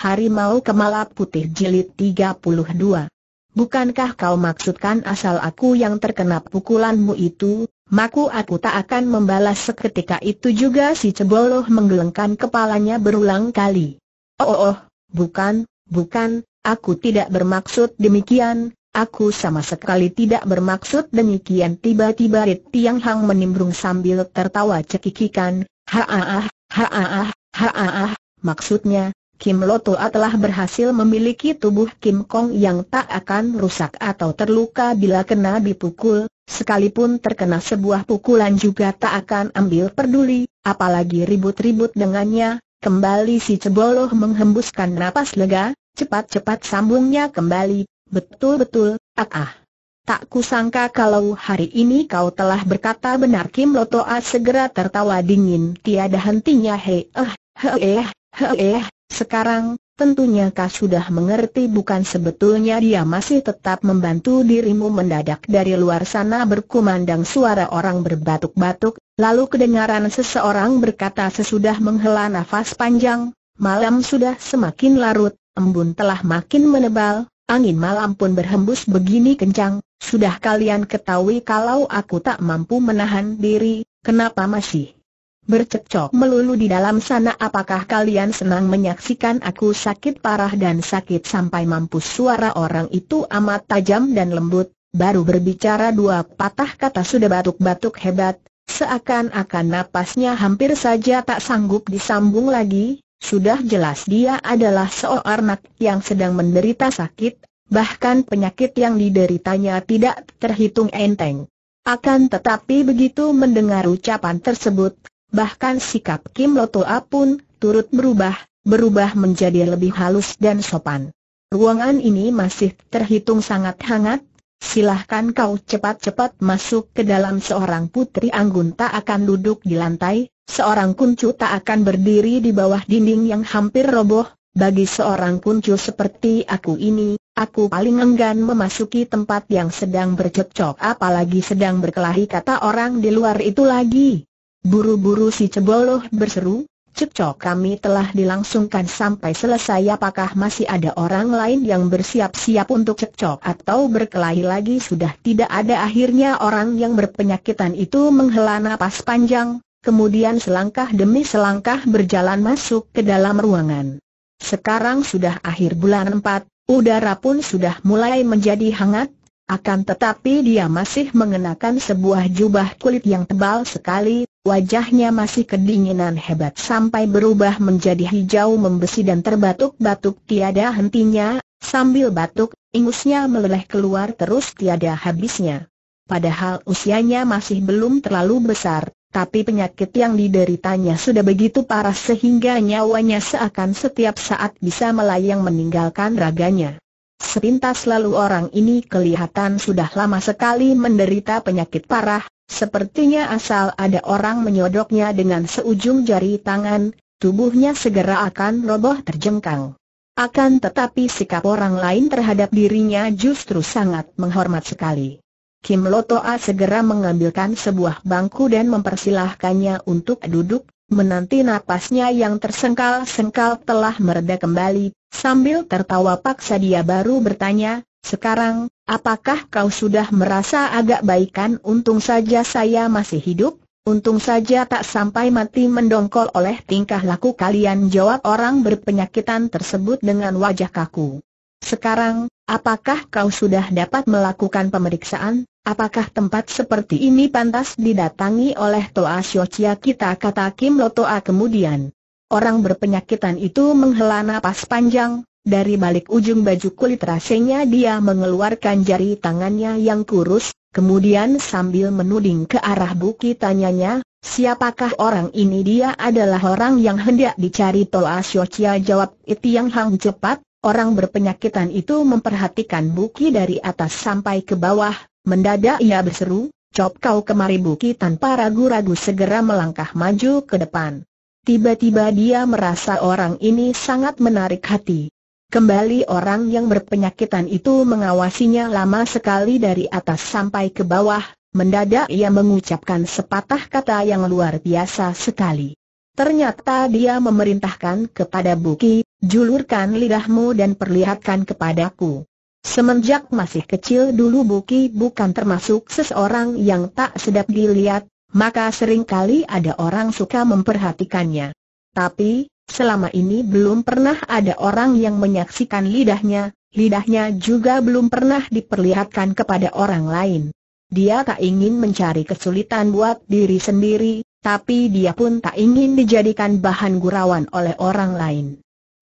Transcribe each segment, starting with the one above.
Harimau Kemala Putih Jilid 32. Bukankah kau maksudkan asal aku yang terkena pukulanmu itu, maku aku tak akan membalas seketika itu juga si Ceboloh menggelengkan kepalanya berulang kali. Oh, oh, oh bukan, bukan, aku tidak bermaksud demikian, Aku sama sekali tidak bermaksud demikian tiba-tiba Rit Tiang Hang menimbrung sambil tertawa cekikikan, Haah, ah, haah, ah, haah, ah. maksudnya, Kim Lotoa telah berhasil memiliki tubuh Kim Kong yang tak akan rusak atau terluka bila kena dipukul, sekalipun terkena sebuah pukulan juga tak akan ambil peduli, apalagi ribut-ribut dengannya, kembali si Ceboloh menghembuskan napas lega, cepat-cepat sambungnya kembali, betul-betul, ah ah. Tak kusangka kalau hari ini kau telah berkata benar Kim Lotoa segera tertawa dingin tiada hentinya hei eh, hei eh, hei eh. Sekarang, tentunya kau sudah mengerti bukan sebetulnya dia masih tetap membantu dirimu mendadak dari luar sana berkumandang suara orang berbatuk-batuk, lalu kedengaran seseorang berkata sesudah menghela nafas panjang, malam sudah semakin larut, embun telah makin menebal, angin malam pun berhembus begini kencang, sudah kalian ketahui kalau aku tak mampu menahan diri, kenapa masih Bercocok melulu di dalam sana apakah kalian senang menyaksikan aku sakit parah dan sakit sampai mampus suara orang itu amat tajam dan lembut, baru berbicara dua patah kata sudah batuk-batuk hebat, seakan-akan napasnya hampir saja tak sanggup disambung lagi, sudah jelas dia adalah seorang anak yang sedang menderita sakit, bahkan penyakit yang dideritanya tidak terhitung enteng. Akan tetapi begitu mendengar ucapan tersebut, bahkan sikap Kim Lotoa pun turut berubah, berubah menjadi lebih halus dan sopan. Ruangan ini masih terhitung sangat hangat, silahkan kau cepat-cepat masuk ke dalam seorang putri anggun tak akan duduk di lantai, seorang kuncu tak akan berdiri di bawah dinding yang hampir roboh, bagi seorang kuncu seperti aku ini, aku paling enggan memasuki tempat yang sedang bercocok, apalagi sedang berkelahi kata orang di luar itu lagi. Buru-buru si Ceboloh berseru, Cekcok kami telah dilangsungkan sampai selesai apakah masih ada orang lain yang bersiap-siap untuk cekcok atau berkelahi lagi sudah tidak ada akhirnya orang yang berpenyakitan itu menghela napas panjang, kemudian selangkah demi selangkah berjalan masuk ke dalam ruangan. Sekarang sudah akhir bulan empat, udara pun sudah mulai menjadi hangat, akan tetapi dia masih mengenakan sebuah jubah kulit yang tebal sekali, wajahnya masih kedinginan hebat sampai berubah menjadi hijau membesi dan terbatuk-batuk tiada hentinya, sambil batuk, ingusnya meleleh keluar terus tiada habisnya. Padahal usianya masih belum terlalu besar, tapi penyakit yang dideritanya sudah begitu parah sehingga nyawanya seakan setiap saat bisa melayang meninggalkan raganya. Sepintas lalu orang ini kelihatan sudah lama sekali menderita penyakit parah, sepertinya asal ada orang menyodoknya dengan seujung jari tangan, tubuhnya segera akan roboh terjengkang. Akan tetapi sikap orang lain terhadap dirinya justru sangat menghormat sekali. Kim Lotoa segera mengambilkan sebuah bangku dan mempersilahkannya untuk duduk, menanti napasnya yang tersengkal-sengkal telah mereda kembali, Sambil tertawa paksa dia baru bertanya, sekarang, apakah kau sudah merasa agak baikan untung saja saya masih hidup? Untung saja tak sampai mati mendongkol oleh tingkah laku kalian jawab orang berpenyakitan tersebut dengan wajah kaku. Sekarang, apakah kau sudah dapat melakukan pemeriksaan? Apakah tempat seperti ini pantas didatangi oleh Toa Siocia kita kata Kim Lotoa kemudian? Orang berpenyakitan itu menghela napas panjang, dari balik ujung baju kulit rasanya dia mengeluarkan jari tangannya yang kurus, kemudian sambil menuding ke arah bukit tanyanya, siapakah orang ini dia adalah orang yang hendak dicari Toa Siocia jawab Itiang Hang cepat, orang berpenyakitan itu memperhatikan Buki dari atas sampai ke bawah, mendadak ia berseru, cop kau kemari Buki tanpa ragu-ragu segera melangkah maju ke depan. Tiba-tiba dia merasa orang ini sangat menarik hati. Kembali orang yang berpenyakitan itu mengawasinya lama sekali dari atas sampai ke bawah, mendadak ia mengucapkan sepatah kata yang luar biasa sekali. Ternyata dia memerintahkan kepada Buki, julurkan lidahmu dan perlihatkan kepadaku. Semenjak masih kecil dulu Buki bukan termasuk seseorang yang tak sedap dilihat, maka seringkali ada orang suka memperhatikannya. Tapi, selama ini belum pernah ada orang yang menyaksikan lidahnya, lidahnya juga belum pernah diperlihatkan kepada orang lain. Dia tak ingin mencari kesulitan buat diri sendiri, tapi dia pun tak ingin dijadikan bahan gurauan oleh orang lain.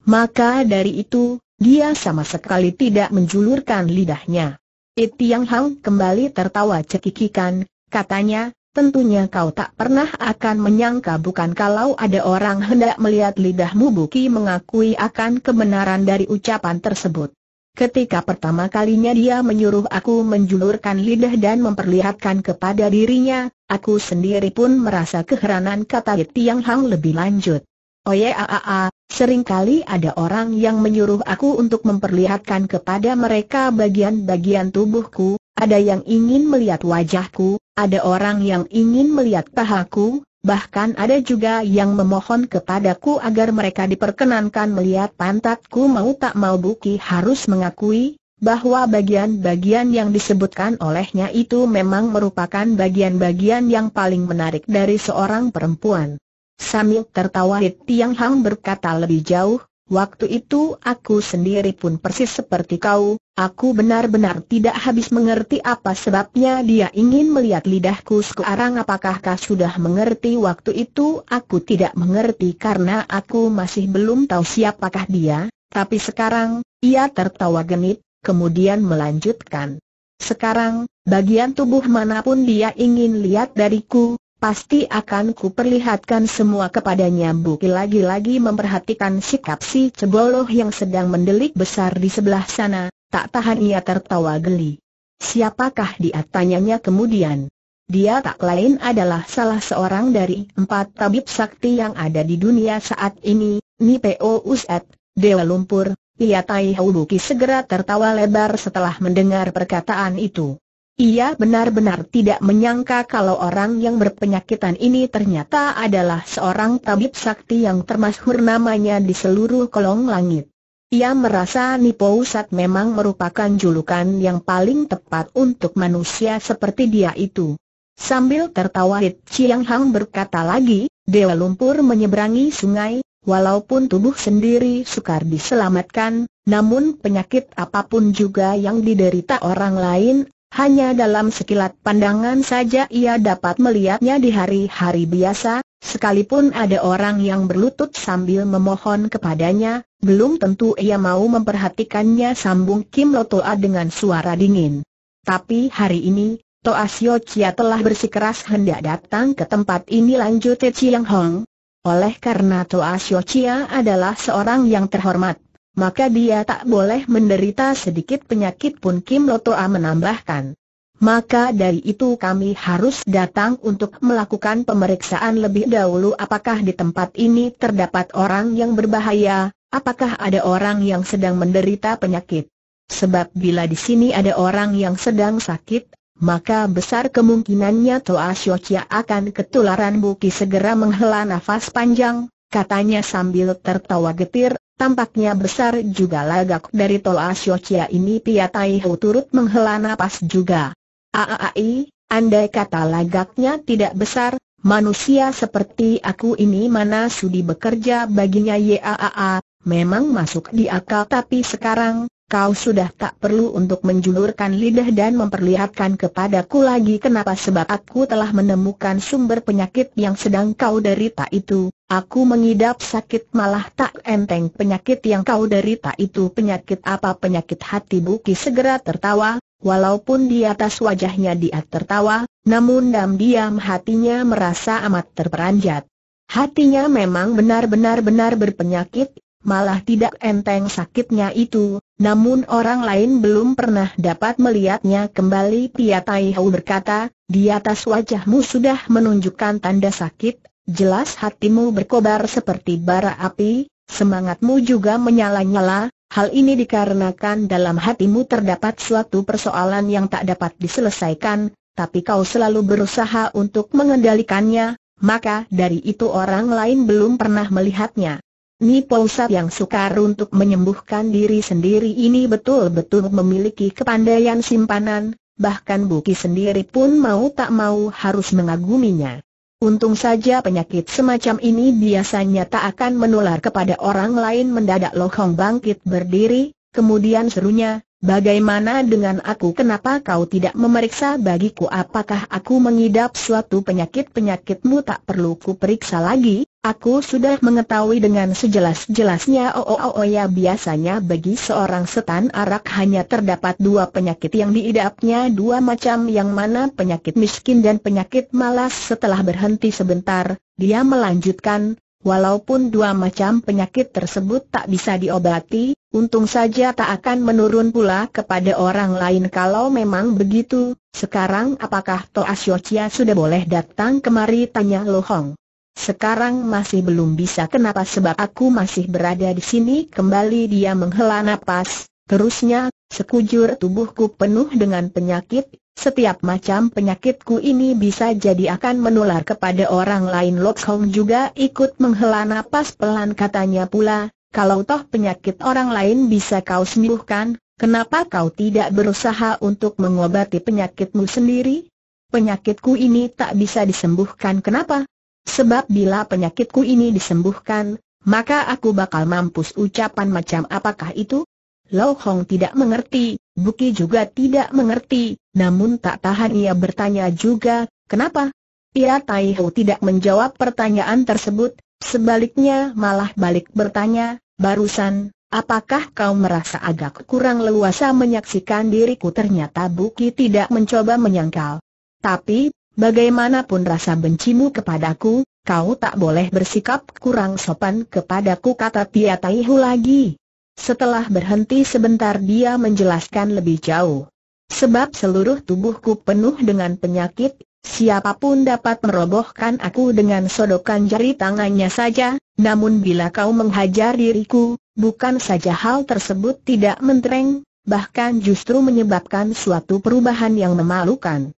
Maka dari itu, dia sama sekali tidak menjulurkan lidahnya. Itiang Hang kembali tertawa cekikikan, katanya, Tentunya kau tak pernah akan menyangka bukan kalau ada orang hendak melihat lidahmu Buki mengakui akan kebenaran dari ucapan tersebut. Ketika pertama kalinya dia menyuruh aku menjulurkan lidah dan memperlihatkan kepada dirinya, aku sendiri pun merasa keheranan kata Tiang Hang lebih lanjut. Oye aaa, seringkali ada orang yang menyuruh aku untuk memperlihatkan kepada mereka bagian-bagian tubuhku, ada yang ingin melihat wajahku, ada orang yang ingin melihat pahaku, bahkan ada juga yang memohon kepadaku agar mereka diperkenankan melihat pantatku mau tak mau Buki harus mengakui, bahwa bagian-bagian yang disebutkan olehnya itu memang merupakan bagian-bagian yang paling menarik dari seorang perempuan. Sambil tertawa Tiang Hang berkata lebih jauh, Waktu itu aku sendiri pun persis seperti kau, aku benar-benar tidak habis mengerti apa sebabnya dia ingin melihat lidahku sekarang apakah kau sudah mengerti waktu itu aku tidak mengerti karena aku masih belum tahu siapakah dia, tapi sekarang, ia tertawa genit, kemudian melanjutkan. Sekarang, bagian tubuh manapun dia ingin lihat dariku, Pasti akan kuperlihatkan semua kepadanya Buki lagi-lagi memperhatikan sikap si ceboloh yang sedang mendelik besar di sebelah sana, tak tahan ia tertawa geli. Siapakah dia tanyanya kemudian? Dia tak lain adalah salah seorang dari empat tabib sakti yang ada di dunia saat ini, Nipeo uset, Dewa Lumpur, Ia Tai Buki segera tertawa lebar setelah mendengar perkataan itu. Ia benar-benar tidak menyangka kalau orang yang berpenyakitan ini ternyata adalah seorang tabib sakti yang termasuk namanya di seluruh kolong langit. Ia merasa Nipousat memang merupakan julukan yang paling tepat untuk manusia seperti dia itu. Sambil tertawa Hit Chiang Hang berkata lagi, Dewa Lumpur menyeberangi sungai, walaupun tubuh sendiri sukar diselamatkan, namun penyakit apapun juga yang diderita orang lain hanya dalam sekilat pandangan saja ia dapat melihatnya di hari-hari biasa, sekalipun ada orang yang berlutut sambil memohon kepadanya, belum tentu ia mau memperhatikannya sambung Kim Lotoa dengan suara dingin. Tapi hari ini, Toa Sio Chia telah bersikeras hendak datang ke tempat ini lanjut Chiang Hong. Oleh karena Toa Sio Chia adalah seorang yang terhormat maka dia tak boleh menderita sedikit penyakit pun Kim Lotoa menambahkan. Maka dari itu kami harus datang untuk melakukan pemeriksaan lebih dahulu apakah di tempat ini terdapat orang yang berbahaya, apakah ada orang yang sedang menderita penyakit. Sebab bila di sini ada orang yang sedang sakit, maka besar kemungkinannya Toa Siocia akan ketularan Buki segera menghela nafas panjang, katanya sambil tertawa getir, Tampaknya besar juga lagak dari Tol Chia ini Pia Tai Ho turut menghela nafas juga. A-a-a-i, andai kata lagaknya tidak besar, manusia seperti aku ini mana sudi bekerja baginya Y-a-a-a, memang masuk di akal tapi sekarang, kau sudah tak perlu untuk menjulurkan lidah dan memperlihatkan kepadaku lagi kenapa sebab aku telah menemukan sumber penyakit yang sedang kau derita itu. Aku mengidap sakit malah tak enteng penyakit yang kau derita itu penyakit apa penyakit hati Buki segera tertawa, walaupun di atas wajahnya dia tertawa, namun diam-diam hatinya merasa amat terperanjat. Hatinya memang benar-benar benar berpenyakit, malah tidak enteng sakitnya itu, namun orang lain belum pernah dapat melihatnya kembali Pia Tai Hau berkata, di atas wajahmu sudah menunjukkan tanda sakit, jelas hatimu berkobar seperti bara api, semangatmu juga menyala-nyala, hal ini dikarenakan dalam hatimu terdapat suatu persoalan yang tak dapat diselesaikan, tapi kau selalu berusaha untuk mengendalikannya, maka dari itu orang lain belum pernah melihatnya. Nipousat yang sukar untuk menyembuhkan diri sendiri ini betul-betul memiliki kepandaian simpanan, bahkan Buki sendiri pun mau tak mau harus mengaguminya. Untung saja penyakit semacam ini biasanya tak akan menular kepada orang lain mendadak Lohong bangkit berdiri, kemudian serunya, bagaimana dengan aku kenapa kau tidak memeriksa bagiku apakah aku mengidap suatu penyakit-penyakitmu tak perlu ku periksa lagi? Aku sudah mengetahui dengan sejelas-jelasnya oh, oh, oh, oh ya biasanya bagi seorang setan arak hanya terdapat dua penyakit yang diidapnya dua macam yang mana penyakit miskin dan penyakit malas setelah berhenti sebentar, dia melanjutkan, walaupun dua macam penyakit tersebut tak bisa diobati, untung saja tak akan menurun pula kepada orang lain kalau memang begitu, sekarang apakah Toa Xiao sudah boleh datang kemari tanya Lohong. Sekarang masih belum bisa kenapa sebab aku masih berada di sini Kembali dia menghela napas Terusnya, sekujur tubuhku penuh dengan penyakit Setiap macam penyakitku ini bisa jadi akan menular kepada orang lain Lok Hong juga ikut menghela napas pelan katanya pula Kalau toh penyakit orang lain bisa kau sembuhkan Kenapa kau tidak berusaha untuk mengobati penyakitmu sendiri? Penyakitku ini tak bisa disembuhkan kenapa? Sebab bila penyakitku ini disembuhkan, maka aku bakal mampus ucapan macam apakah itu? Lo Hong tidak mengerti, Buki juga tidak mengerti, namun tak tahan ia bertanya juga, kenapa? Ia Tai Ho tidak menjawab pertanyaan tersebut, sebaliknya malah balik bertanya, barusan, apakah kau merasa agak kurang leluasa menyaksikan diriku ternyata Buki tidak mencoba menyangkal. Tapi, bagaimanapun rasa bencimu kepadaku, kau tak boleh bersikap kurang sopan kepadaku kata Tia Taihu lagi. Setelah berhenti sebentar dia menjelaskan lebih jauh. Sebab seluruh tubuhku penuh dengan penyakit, siapapun dapat merobohkan aku dengan sodokan jari tangannya saja, namun bila kau menghajar diriku, bukan saja hal tersebut tidak mentereng, bahkan justru menyebabkan suatu perubahan yang memalukan.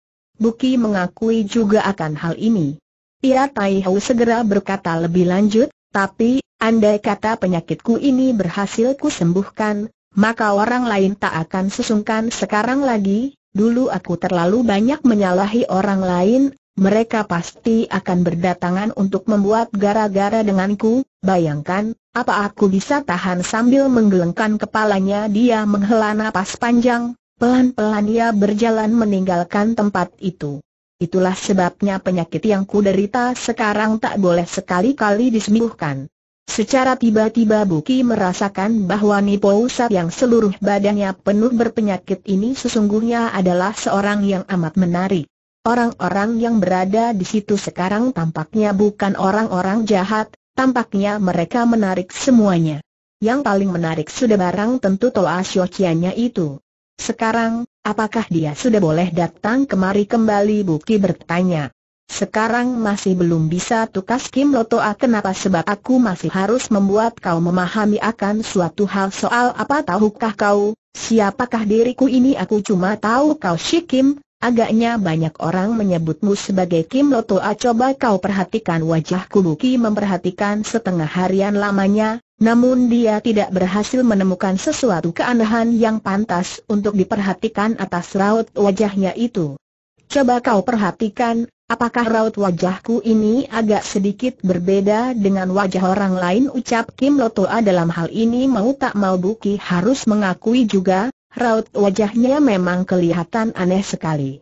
Buki mengakui juga akan hal ini. Ia Tai segera berkata lebih lanjut, tapi, andai kata penyakitku ini berhasil ku sembuhkan, maka orang lain tak akan sesungkan sekarang lagi, dulu aku terlalu banyak menyalahi orang lain, mereka pasti akan berdatangan untuk membuat gara-gara denganku, bayangkan, apa aku bisa tahan sambil menggelengkan kepalanya dia menghela napas panjang, Pelan-pelan ia berjalan meninggalkan tempat itu. Itulah sebabnya penyakit yang kuderita sekarang tak boleh sekali-kali disembuhkan. Secara tiba-tiba Buki merasakan bahwa Nipo yang seluruh badannya penuh berpenyakit ini sesungguhnya adalah seorang yang amat menarik. Orang-orang yang berada di situ sekarang tampaknya bukan orang-orang jahat, tampaknya mereka menarik semuanya. Yang paling menarik sudah barang tentu Toa Xiocianya itu. Sekarang, apakah dia sudah boleh datang kemari kembali Buki bertanya. Sekarang masih belum bisa tukas Kim Lotoa ah, kenapa sebab aku masih harus membuat kau memahami akan suatu hal soal apa tahukah kau, siapakah diriku ini aku cuma tahu kau si Kim, agaknya banyak orang menyebutmu sebagai Kim Lotoa ah, coba kau perhatikan wajahku Buki memperhatikan setengah harian lamanya, namun dia tidak berhasil menemukan sesuatu keanehan yang pantas untuk diperhatikan atas raut wajahnya itu. Coba kau perhatikan, apakah raut wajahku ini agak sedikit berbeda dengan wajah orang lain ucap Kim Lotoa ah, dalam hal ini mau tak mau Buki harus mengakui juga, raut wajahnya memang kelihatan aneh sekali.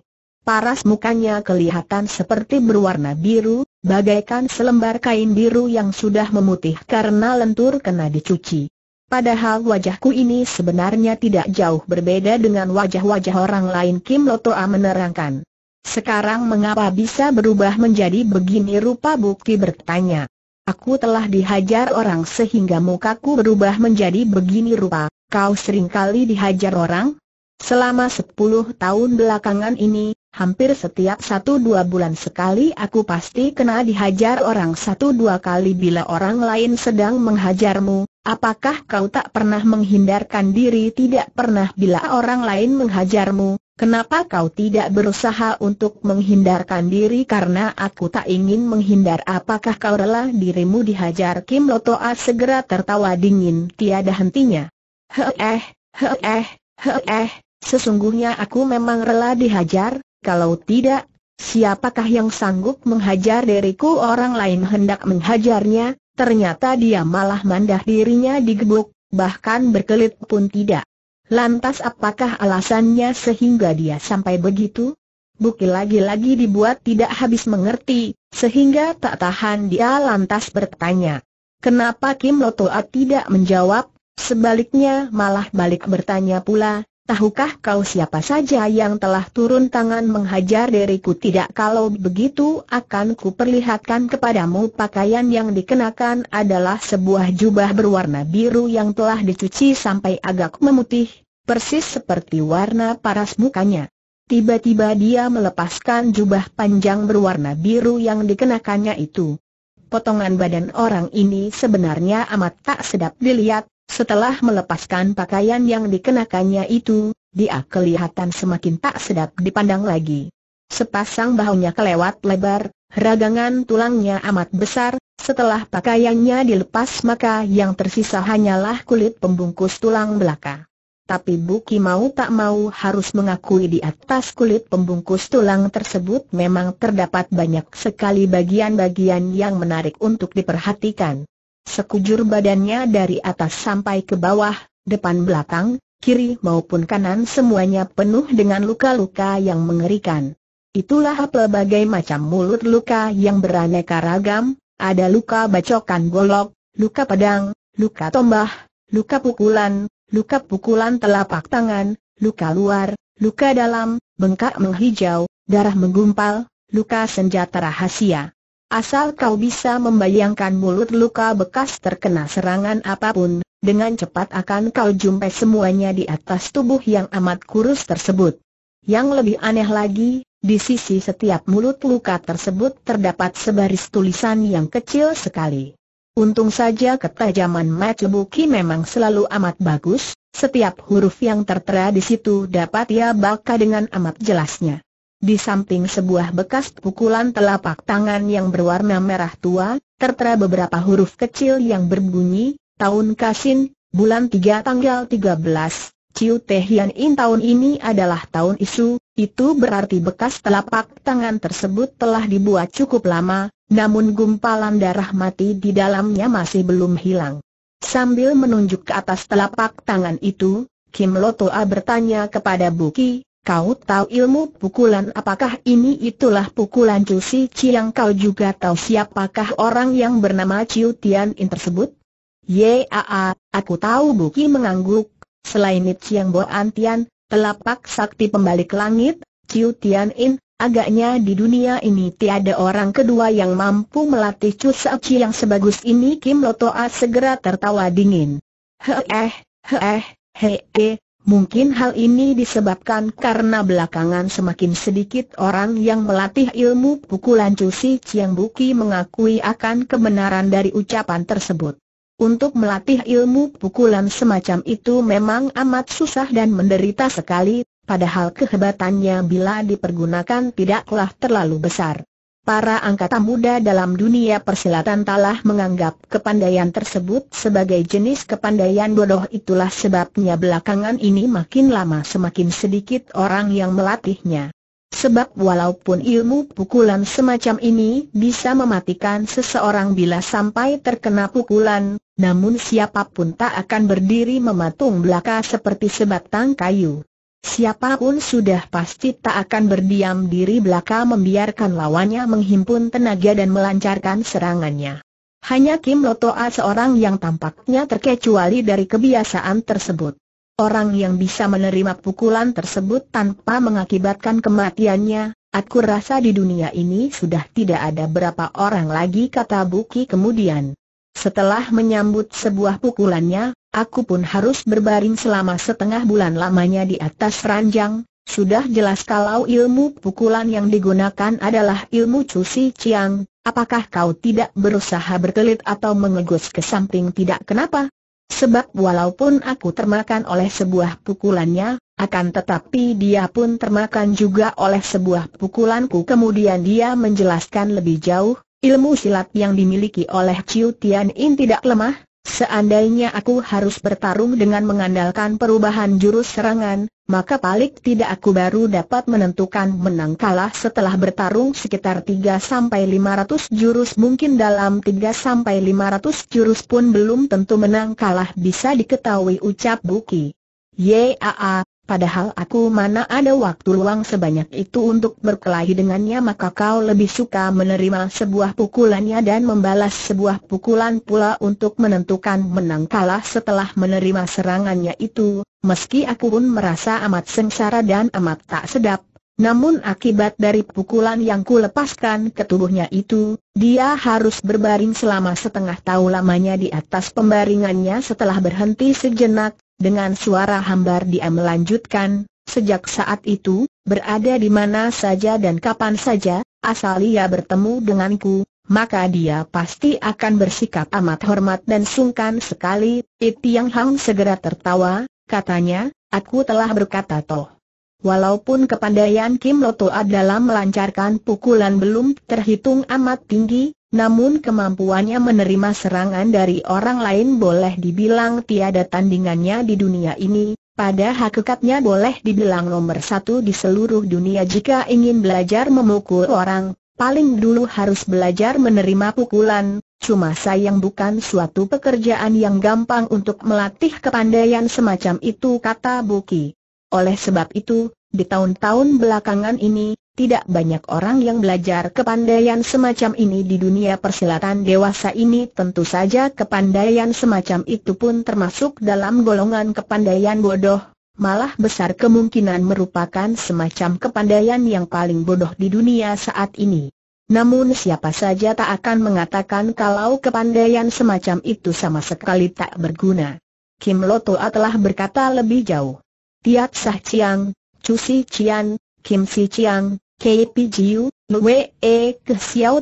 Paras mukanya kelihatan seperti berwarna biru, bagaikan selembar kain biru yang sudah memutih karena lentur kena dicuci. Padahal wajahku ini sebenarnya tidak jauh berbeda dengan wajah-wajah orang lain Kim Lotoa menerangkan. Sekarang mengapa bisa berubah menjadi begini rupa bukti bertanya. Aku telah dihajar orang sehingga mukaku berubah menjadi begini rupa, kau seringkali dihajar orang? Selama 10 tahun belakangan ini, hampir setiap satu dua bulan sekali aku pasti kena dihajar orang satu dua kali bila orang lain sedang menghajarmu, apakah kau tak pernah menghindarkan diri tidak pernah bila orang lain menghajarmu, kenapa kau tidak berusaha untuk menghindarkan diri karena aku tak ingin menghindar apakah kau rela dirimu dihajar Kim Lotoa segera tertawa dingin tiada hentinya. Heeh, eh, heeh. eh, he eh, sesungguhnya aku memang rela dihajar, kalau tidak, siapakah yang sanggup menghajar diriku orang lain hendak menghajarnya, ternyata dia malah mandah dirinya digebuk, bahkan berkelit pun tidak. Lantas apakah alasannya sehingga dia sampai begitu? Buki lagi-lagi dibuat tidak habis mengerti, sehingga tak tahan dia lantas bertanya. Kenapa Kim Lotoa tidak menjawab, sebaliknya malah balik bertanya pula, Tahukah kau siapa saja yang telah turun tangan menghajar diriku tidak kalau begitu akan kuperlihatkan kepadamu pakaian yang dikenakan adalah sebuah jubah berwarna biru yang telah dicuci sampai agak memutih, persis seperti warna paras mukanya. Tiba-tiba dia melepaskan jubah panjang berwarna biru yang dikenakannya itu. Potongan badan orang ini sebenarnya amat tak sedap dilihat, setelah melepaskan pakaian yang dikenakannya itu, dia kelihatan semakin tak sedap dipandang lagi. Sepasang bahunya kelewat lebar, ragangan tulangnya amat besar, setelah pakaiannya dilepas maka yang tersisa hanyalah kulit pembungkus tulang belaka. Tapi Buki mau tak mau harus mengakui di atas kulit pembungkus tulang tersebut memang terdapat banyak sekali bagian-bagian yang menarik untuk diperhatikan. Sekujur badannya dari atas sampai ke bawah, depan belakang, kiri maupun kanan semuanya penuh dengan luka-luka yang mengerikan. Itulah pelbagai macam mulut luka yang beraneka ragam, ada luka bacokan golok, luka pedang, luka tombah, luka pukulan, luka pukulan telapak tangan, luka luar, luka dalam, bengkak menghijau, darah menggumpal, luka senjata rahasia. Asal kau bisa membayangkan mulut luka bekas terkena serangan apapun, dengan cepat akan kau jumpai semuanya di atas tubuh yang amat kurus tersebut. Yang lebih aneh lagi, di sisi setiap mulut luka tersebut terdapat sebaris tulisan yang kecil sekali. Untung saja ketajaman Matsubuki memang selalu amat bagus, setiap huruf yang tertera di situ dapat ia baca dengan amat jelasnya. Di samping sebuah bekas pukulan telapak tangan yang berwarna merah tua, tertera beberapa huruf kecil yang berbunyi, tahun Kasin, bulan 3 tanggal 13, Ciu Teh In tahun ini adalah tahun isu, itu berarti bekas telapak tangan tersebut telah dibuat cukup lama, namun gumpalan darah mati di dalamnya masih belum hilang. Sambil menunjuk ke atas telapak tangan itu, Kim Lotoa bertanya kepada Buki, Kau tahu ilmu pukulan apakah ini itulah pukulan Chu Si yang kau juga tahu siapakah orang yang bernama Chiu Tian In tersebut? Yaa, aku tahu Buki mengangguk. Selain It Chiang Bo Antian, telapak sakti pembalik langit, Chiu Tian In, agaknya di dunia ini tiada orang kedua yang mampu melatih Chu Chi yang sebagus ini Kim Lotoa segera tertawa dingin. Heh, heh, eh, heh, eh. Mungkin hal ini disebabkan karena belakangan semakin sedikit orang yang melatih ilmu pukulan cusi Chiang Buki mengakui akan kebenaran dari ucapan tersebut. Untuk melatih ilmu pukulan semacam itu memang amat susah dan menderita sekali, padahal kehebatannya bila dipergunakan tidaklah terlalu besar. Para angkatan muda dalam dunia persilatan telah menganggap kepandaian tersebut sebagai jenis kepandaian bodoh itulah sebabnya belakangan ini makin lama semakin sedikit orang yang melatihnya. Sebab walaupun ilmu pukulan semacam ini bisa mematikan seseorang bila sampai terkena pukulan, namun siapapun tak akan berdiri mematung belaka seperti sebatang kayu. Siapapun sudah pasti tak akan berdiam diri belaka membiarkan lawannya menghimpun tenaga dan melancarkan serangannya. Hanya Kim Lotoa seorang yang tampaknya terkecuali dari kebiasaan tersebut. Orang yang bisa menerima pukulan tersebut tanpa mengakibatkan kematiannya, aku rasa di dunia ini sudah tidak ada berapa orang lagi kata Buki kemudian. Setelah menyambut sebuah pukulannya, Aku pun harus berbaring selama setengah bulan lamanya di atas ranjang, sudah jelas kalau ilmu pukulan yang digunakan adalah ilmu cuci ciang, apakah kau tidak berusaha berkelit atau mengegus ke samping tidak kenapa? Sebab walaupun aku termakan oleh sebuah pukulannya, akan tetapi dia pun termakan juga oleh sebuah pukulanku Kemudian dia menjelaskan lebih jauh, ilmu silat yang dimiliki oleh Ciu Tian In tidak lemah, Seandainya aku harus bertarung dengan mengandalkan perubahan jurus serangan, maka paling tidak aku baru dapat menentukan menang kalah setelah bertarung sekitar 3-500 jurus mungkin dalam 3-500 jurus pun belum tentu menang kalah bisa diketahui ucap Buki. Yaa, Padahal aku mana ada waktu luang sebanyak itu untuk berkelahi dengannya maka kau lebih suka menerima sebuah pukulannya dan membalas sebuah pukulan pula untuk menentukan menang kalah setelah menerima serangannya itu, meski aku pun merasa amat sengsara dan amat tak sedap. Namun akibat dari pukulan yang kulepaskan ke tubuhnya itu, dia harus berbaring selama setengah tahun lamanya di atas pembaringannya setelah berhenti sejenak, dengan suara hambar dia melanjutkan, sejak saat itu, berada di mana saja dan kapan saja, asal ia bertemu denganku, maka dia pasti akan bersikap amat hormat dan sungkan sekali. It Yang Hang segera tertawa, katanya, aku telah berkata toh. Walaupun kepandaian Kim Loto adalah melancarkan pukulan belum terhitung amat tinggi, namun kemampuannya menerima serangan dari orang lain boleh dibilang tiada tandingannya di dunia ini, pada hakikatnya boleh dibilang nomor satu di seluruh dunia jika ingin belajar memukul orang, paling dulu harus belajar menerima pukulan, cuma sayang bukan suatu pekerjaan yang gampang untuk melatih kepandaian semacam itu kata Buki. Oleh sebab itu, di tahun-tahun belakangan ini, tidak banyak orang yang belajar kepandaian semacam ini di dunia persilatan dewasa ini tentu saja kepandaian semacam itu pun termasuk dalam golongan kepandaian bodoh, malah besar kemungkinan merupakan semacam kepandaian yang paling bodoh di dunia saat ini. Namun siapa saja tak akan mengatakan kalau kepandaian semacam itu sama sekali tak berguna. Kim Lotoa telah berkata lebih jauh. Tiap Sah Chiang, Chu Si Chian, Kim Si Chiang, KPU, WE, Mwe E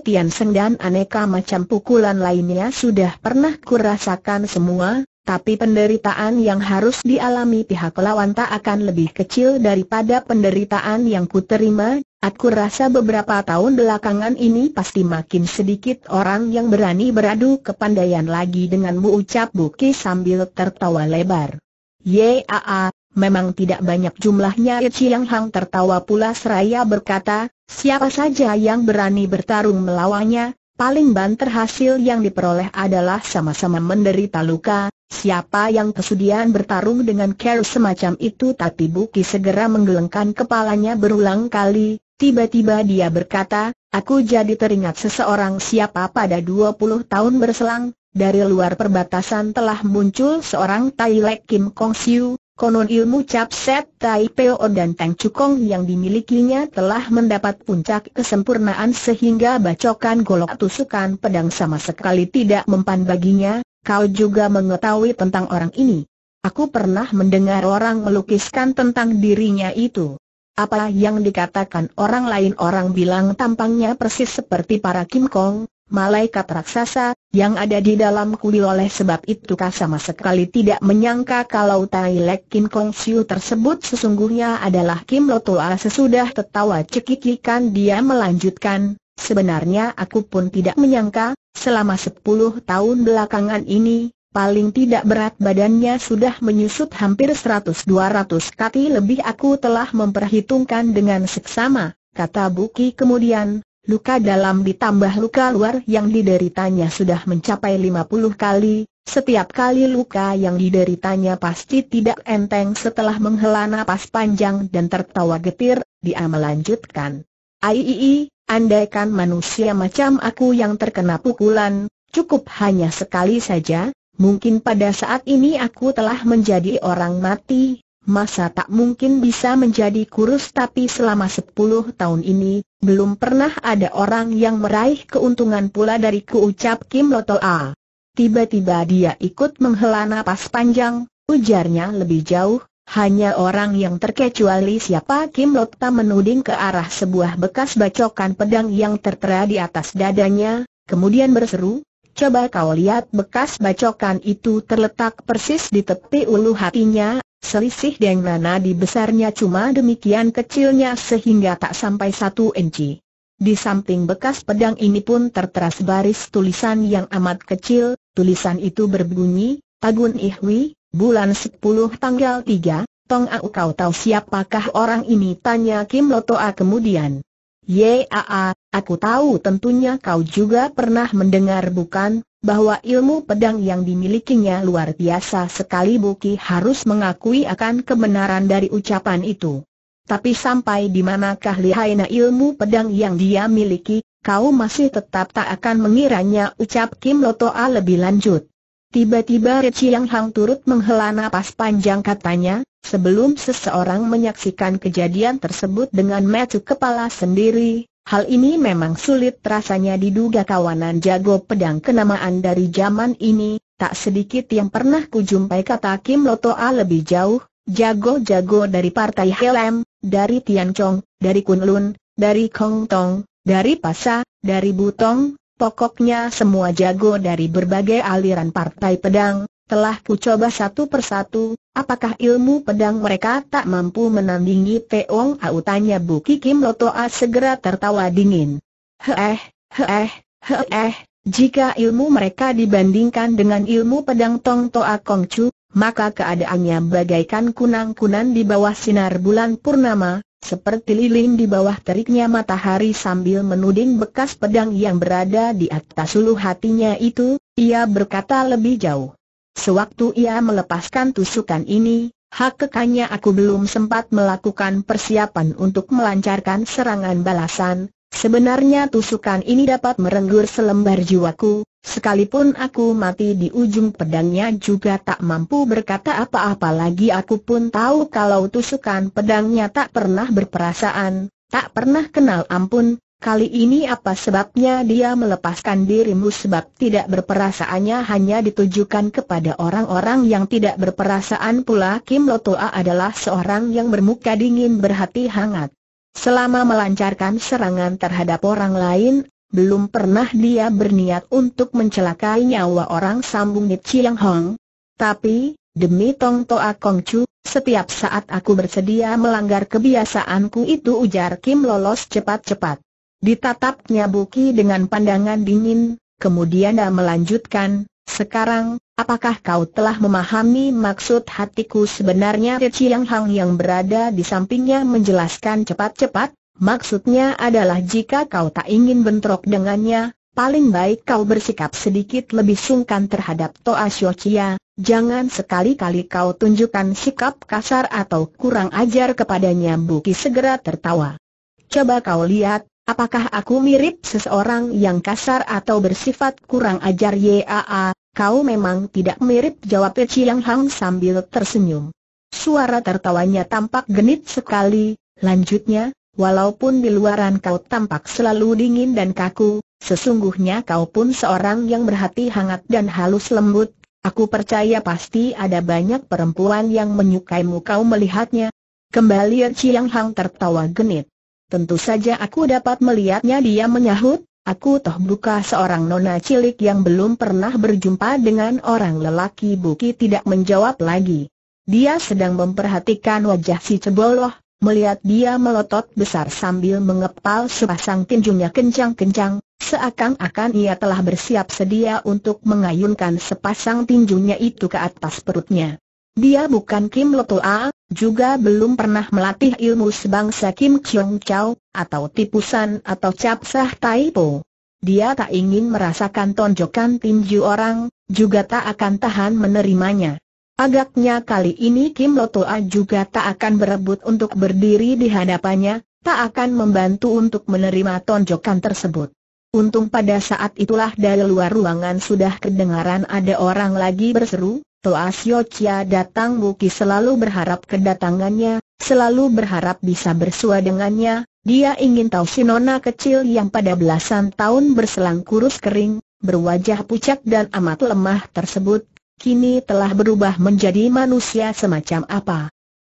Tian Seng dan aneka macam pukulan lainnya sudah pernah kurasakan semua, tapi penderitaan yang harus dialami pihak lawan tak akan lebih kecil daripada penderitaan yang kuterima, aku rasa beberapa tahun belakangan ini pasti makin sedikit orang yang berani beradu kepandaian lagi dengan Bu Ucap Buki sambil tertawa lebar. Yaa, Memang tidak banyak jumlahnya Chiang Hang tertawa pula seraya berkata, siapa saja yang berani bertarung melawannya, paling banter hasil yang diperoleh adalah sama-sama menderita luka, siapa yang kesudian bertarung dengan care semacam itu tapi Buki segera menggelengkan kepalanya berulang kali, tiba-tiba dia berkata, aku jadi teringat seseorang siapa pada 20 tahun berselang, dari luar perbatasan telah muncul seorang Tai Lek Kim Kong Siu, Konon ilmu cap set Tai on dan Tang Cukong yang dimilikinya telah mendapat puncak kesempurnaan sehingga bacokan golok tusukan pedang sama sekali tidak mempan baginya, kau juga mengetahui tentang orang ini. Aku pernah mendengar orang melukiskan tentang dirinya itu. Apa yang dikatakan orang lain orang bilang tampangnya persis seperti para Kim Kong, malaikat raksasa, yang ada di dalam kuil oleh sebab itu kah sama sekali tidak menyangka kalau Tai Lek Kim Kong Siu tersebut sesungguhnya adalah Kim Lotoa sesudah tertawa cekikikan dia melanjutkan, sebenarnya aku pun tidak menyangka, selama 10 tahun belakangan ini, paling tidak berat badannya sudah menyusut hampir dua ratus kati lebih aku telah memperhitungkan dengan seksama, kata Buki kemudian, Luka dalam ditambah luka luar yang dideritanya sudah mencapai 50 kali, setiap kali luka yang dideritanya pasti tidak enteng setelah menghela napas panjang dan tertawa getir, dia melanjutkan. Aiii, andaikan manusia macam aku yang terkena pukulan, cukup hanya sekali saja, mungkin pada saat ini aku telah menjadi orang mati, masa tak mungkin bisa menjadi kurus tapi selama 10 tahun ini, belum pernah ada orang yang meraih keuntungan pula dari keucap Kim Lotol A. Tiba-tiba dia ikut menghela napas panjang, ujarnya lebih jauh, hanya orang yang terkecuali siapa Kim Lotta menuding ke arah sebuah bekas bacokan pedang yang tertera di atas dadanya, kemudian berseru, Coba kau lihat bekas bacokan itu terletak persis di tepi ulu hatinya, Selisih yang mana besarnya cuma demikian kecilnya sehingga tak sampai satu inci. Di samping bekas pedang ini pun tertera baris tulisan yang amat kecil, tulisan itu berbunyi, Tagun Ihwi, bulan sepuluh, tanggal tiga. Tong Au kau tahu siapakah orang ini tanya Kim Lotoa kemudian. Yaa, aku tahu tentunya kau juga pernah mendengar bukan, bahwa ilmu pedang yang dimilikinya luar biasa sekali Buki harus mengakui akan kebenaran dari ucapan itu. Tapi sampai di manakah lihaina ilmu pedang yang dia miliki, kau masih tetap tak akan mengiranya ucap Kim Lotoa lebih lanjut. Tiba-tiba Reci Yang Hang turut menghela napas panjang katanya, sebelum seseorang menyaksikan kejadian tersebut dengan mata kepala sendiri, hal ini memang sulit rasanya diduga kawanan jago pedang kenamaan dari zaman ini, tak sedikit yang pernah kujumpai kata Kim Lotoa lebih jauh, jago-jago dari Partai Helm, dari Tian Chong, dari Kunlun, dari Kong Tong, dari Pasa, dari Butong, Pokoknya semua jago dari berbagai aliran partai pedang, telah ku coba satu persatu, apakah ilmu pedang mereka tak mampu menandingi Peong Au tanya Buki Kim Lotoa segera tertawa dingin. Heeh, heeh, heeh, jika ilmu mereka dibandingkan dengan ilmu pedang Tong Toa Kong Chu, maka keadaannya bagaikan kunang kunang di bawah sinar bulan purnama, seperti lilin di bawah teriknya matahari sambil menuding bekas pedang yang berada di atas ulu hatinya itu, ia berkata lebih jauh. Sewaktu ia melepaskan tusukan ini, hak kekanya aku belum sempat melakukan persiapan untuk melancarkan serangan balasan, Sebenarnya tusukan ini dapat merenggur selembar jiwaku, sekalipun aku mati di ujung pedangnya juga tak mampu berkata apa-apa lagi aku pun tahu kalau tusukan pedangnya tak pernah berperasaan, tak pernah kenal ampun, kali ini apa sebabnya dia melepaskan dirimu sebab tidak berperasaannya hanya ditujukan kepada orang-orang yang tidak berperasaan pula Kim Lotoa adalah seorang yang bermuka dingin berhati hangat. Selama melancarkan serangan terhadap orang lain, belum pernah dia berniat untuk mencelakai nyawa orang sambung Chiang Hong. Tapi, demi Tong Toa Kong Chu, setiap saat aku bersedia melanggar kebiasaanku itu ujar Kim lolos cepat-cepat. Ditatapnya Buki dengan pandangan dingin, kemudian dia melanjutkan, sekarang, Apakah kau telah memahami maksud hatiku sebenarnya Yang Hang yang berada di sampingnya menjelaskan cepat-cepat, maksudnya adalah jika kau tak ingin bentrok dengannya, paling baik kau bersikap sedikit lebih sungkan terhadap Toa Xiao jangan sekali-kali kau tunjukkan sikap kasar atau kurang ajar kepadanya Buki segera tertawa. Coba kau lihat, apakah aku mirip seseorang yang kasar atau bersifat kurang ajar Yaa, Kau memang tidak mirip jawab Chiang Hang sambil tersenyum. Suara tertawanya tampak genit sekali, lanjutnya, walaupun di luaran kau tampak selalu dingin dan kaku, sesungguhnya kau pun seorang yang berhati hangat dan halus lembut, aku percaya pasti ada banyak perempuan yang menyukaimu kau melihatnya. Kembali Chiang Hang tertawa genit. Tentu saja aku dapat melihatnya dia menyahut, Aku toh buka seorang nona cilik yang belum pernah berjumpa dengan orang lelaki Buki tidak menjawab lagi. Dia sedang memperhatikan wajah si ceboloh, melihat dia melotot besar sambil mengepal sepasang tinjunya kencang-kencang, seakan-akan ia telah bersiap sedia untuk mengayunkan sepasang tinjunya itu ke atas perutnya. Dia bukan Kim Lotoa, juga belum pernah melatih ilmu sebangsa Kim Chong Chau, atau tipusan atau cap sah Po. Dia tak ingin merasakan tonjokan tinju orang, juga tak akan tahan menerimanya. Agaknya kali ini Kim Lotoa juga tak akan berebut untuk berdiri di hadapannya, tak akan membantu untuk menerima tonjokan tersebut. Untung pada saat itulah dari luar ruangan sudah kedengaran ada orang lagi berseru, Toa Chia datang Buki selalu berharap kedatangannya, selalu berharap bisa bersua dengannya, dia ingin tahu si nona kecil yang pada belasan tahun berselang kurus kering, berwajah pucat dan amat lemah tersebut, kini telah berubah menjadi manusia semacam apa.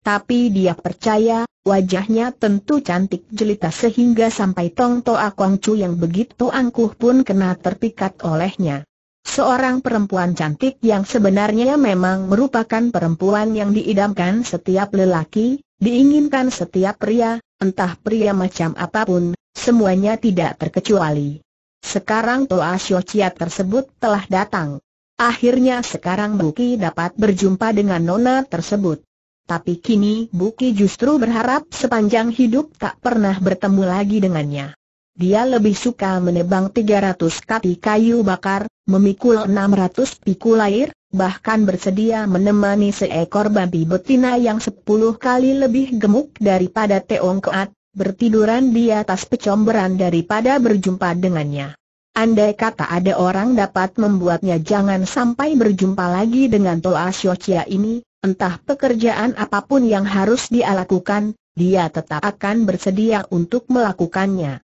Tapi dia percaya, wajahnya tentu cantik jelita sehingga sampai Tong Toa Kong Chu yang begitu angkuh pun kena terpikat olehnya. Seorang perempuan cantik yang sebenarnya memang merupakan perempuan yang diidamkan setiap lelaki, diinginkan setiap pria, entah pria macam apapun, semuanya tidak terkecuali. Sekarang Toa Shochia tersebut telah datang. Akhirnya sekarang Buki dapat berjumpa dengan Nona tersebut. Tapi kini Buki justru berharap sepanjang hidup tak pernah bertemu lagi dengannya. Dia lebih suka menebang 300 kati kayu bakar, memikul 600 pikul air, bahkan bersedia menemani seekor babi betina yang 10 kali lebih gemuk daripada Teong bertiduran di atas pecomberan daripada berjumpa dengannya. Andai kata ada orang dapat membuatnya jangan sampai berjumpa lagi dengan Toa Siocia ini, entah pekerjaan apapun yang harus dia lakukan, dia tetap akan bersedia untuk melakukannya.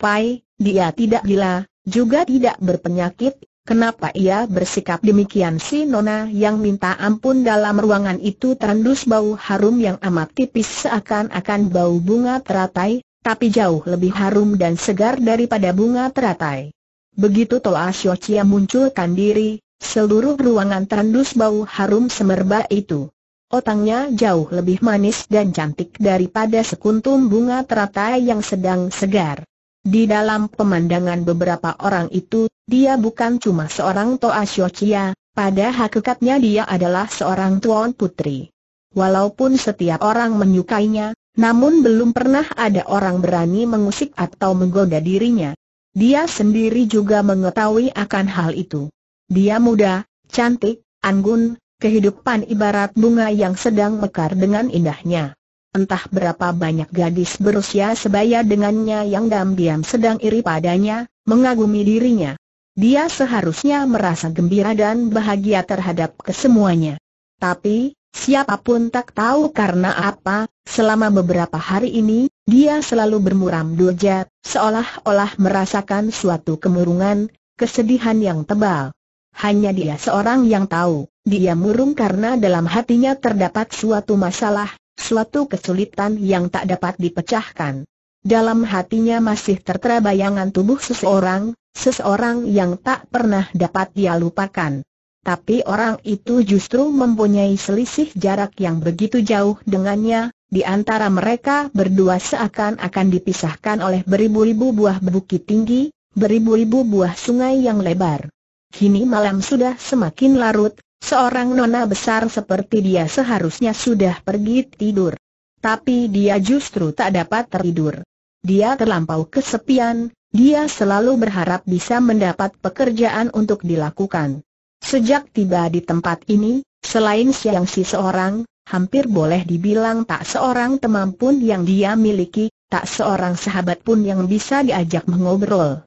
Pai, dia tidak gila, juga tidak berpenyakit, kenapa ia bersikap demikian si Nona yang minta ampun dalam ruangan itu terendus bau harum yang amat tipis seakan-akan bau bunga teratai, tapi jauh lebih harum dan segar daripada bunga teratai. Begitu Toa Syocia munculkan diri, seluruh ruangan terendus bau harum semerbak itu. Otangnya jauh lebih manis dan cantik daripada sekuntum bunga teratai yang sedang segar. Di dalam pemandangan beberapa orang itu, dia bukan cuma seorang Toa Xiaochia, pada hakikatnya dia adalah seorang tuan putri. Walaupun setiap orang menyukainya, namun belum pernah ada orang berani mengusik atau menggoda dirinya. Dia sendiri juga mengetahui akan hal itu. Dia muda, cantik, anggun, kehidupan ibarat bunga yang sedang mekar dengan indahnya. Entah berapa banyak gadis berusia sebaya dengannya yang diam-diam sedang iri padanya, mengagumi dirinya. Dia seharusnya merasa gembira dan bahagia terhadap kesemuanya. Tapi, siapapun tak tahu karena apa, selama beberapa hari ini, dia selalu bermuram doja, seolah-olah merasakan suatu kemurungan, kesedihan yang tebal. Hanya dia seorang yang tahu, dia murung karena dalam hatinya terdapat suatu masalah, suatu kesulitan yang tak dapat dipecahkan. Dalam hatinya masih tertera bayangan tubuh seseorang, seseorang yang tak pernah dapat dia lupakan. Tapi orang itu justru mempunyai selisih jarak yang begitu jauh dengannya, di antara mereka berdua seakan-akan dipisahkan oleh beribu-ribu buah bukit tinggi, beribu-ribu buah sungai yang lebar. Kini malam sudah semakin larut, Seorang nona besar seperti dia seharusnya sudah pergi tidur. Tapi dia justru tak dapat tertidur. Dia terlampau kesepian, dia selalu berharap bisa mendapat pekerjaan untuk dilakukan. Sejak tiba di tempat ini, selain siang si seorang, hampir boleh dibilang tak seorang teman pun yang dia miliki, tak seorang sahabat pun yang bisa diajak mengobrol.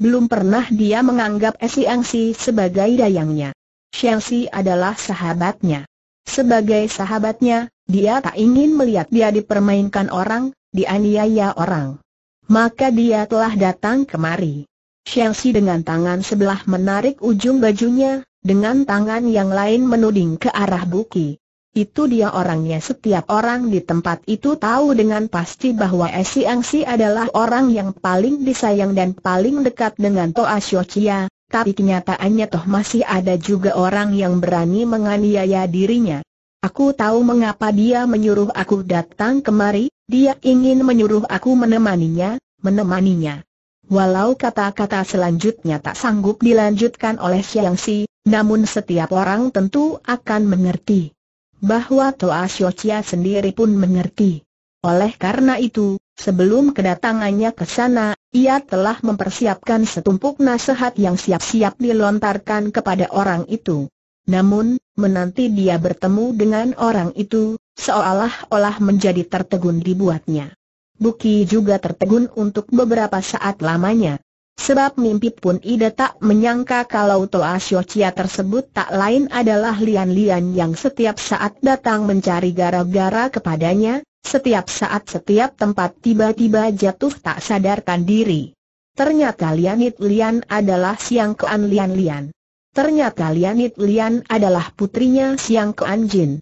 Belum pernah dia menganggap Si sebagai dayangnya. Chelsea adalah sahabatnya. Sebagai sahabatnya, dia tak ingin melihat dia dipermainkan orang, dianiaya orang. Maka dia telah datang kemari. Chelsea dengan tangan sebelah menarik ujung bajunya, dengan tangan yang lain menuding ke arah Buki. Itu dia orangnya setiap orang di tempat itu tahu dengan pasti bahwa Esi Angsi adalah orang yang paling disayang dan paling dekat dengan Toa Shochia, tapi kenyataannya toh masih ada juga orang yang berani menganiaya dirinya. Aku tahu mengapa dia menyuruh aku datang kemari, dia ingin menyuruh aku menemaninya, menemaninya. Walau kata-kata selanjutnya tak sanggup dilanjutkan oleh Xiang Si, namun setiap orang tentu akan mengerti bahwa Toa Xiaochia sendiri pun mengerti. Oleh karena itu, sebelum kedatangannya ke sana, ia telah mempersiapkan setumpuk nasihat yang siap-siap dilontarkan kepada orang itu. Namun, menanti dia bertemu dengan orang itu, seolah-olah menjadi tertegun dibuatnya. Buki juga tertegun untuk beberapa saat lamanya. Sebab mimpi pun Ida tak menyangka kalau Toa Siocia tersebut tak lain adalah lian-lian yang setiap saat datang mencari gara-gara kepadanya, setiap saat setiap tempat tiba-tiba jatuh tak sadarkan diri. Ternyata Lianit Lian adalah Siang Kean Lian Lian. Ternyata Lianit Lian adalah putrinya Siang Kean Jin.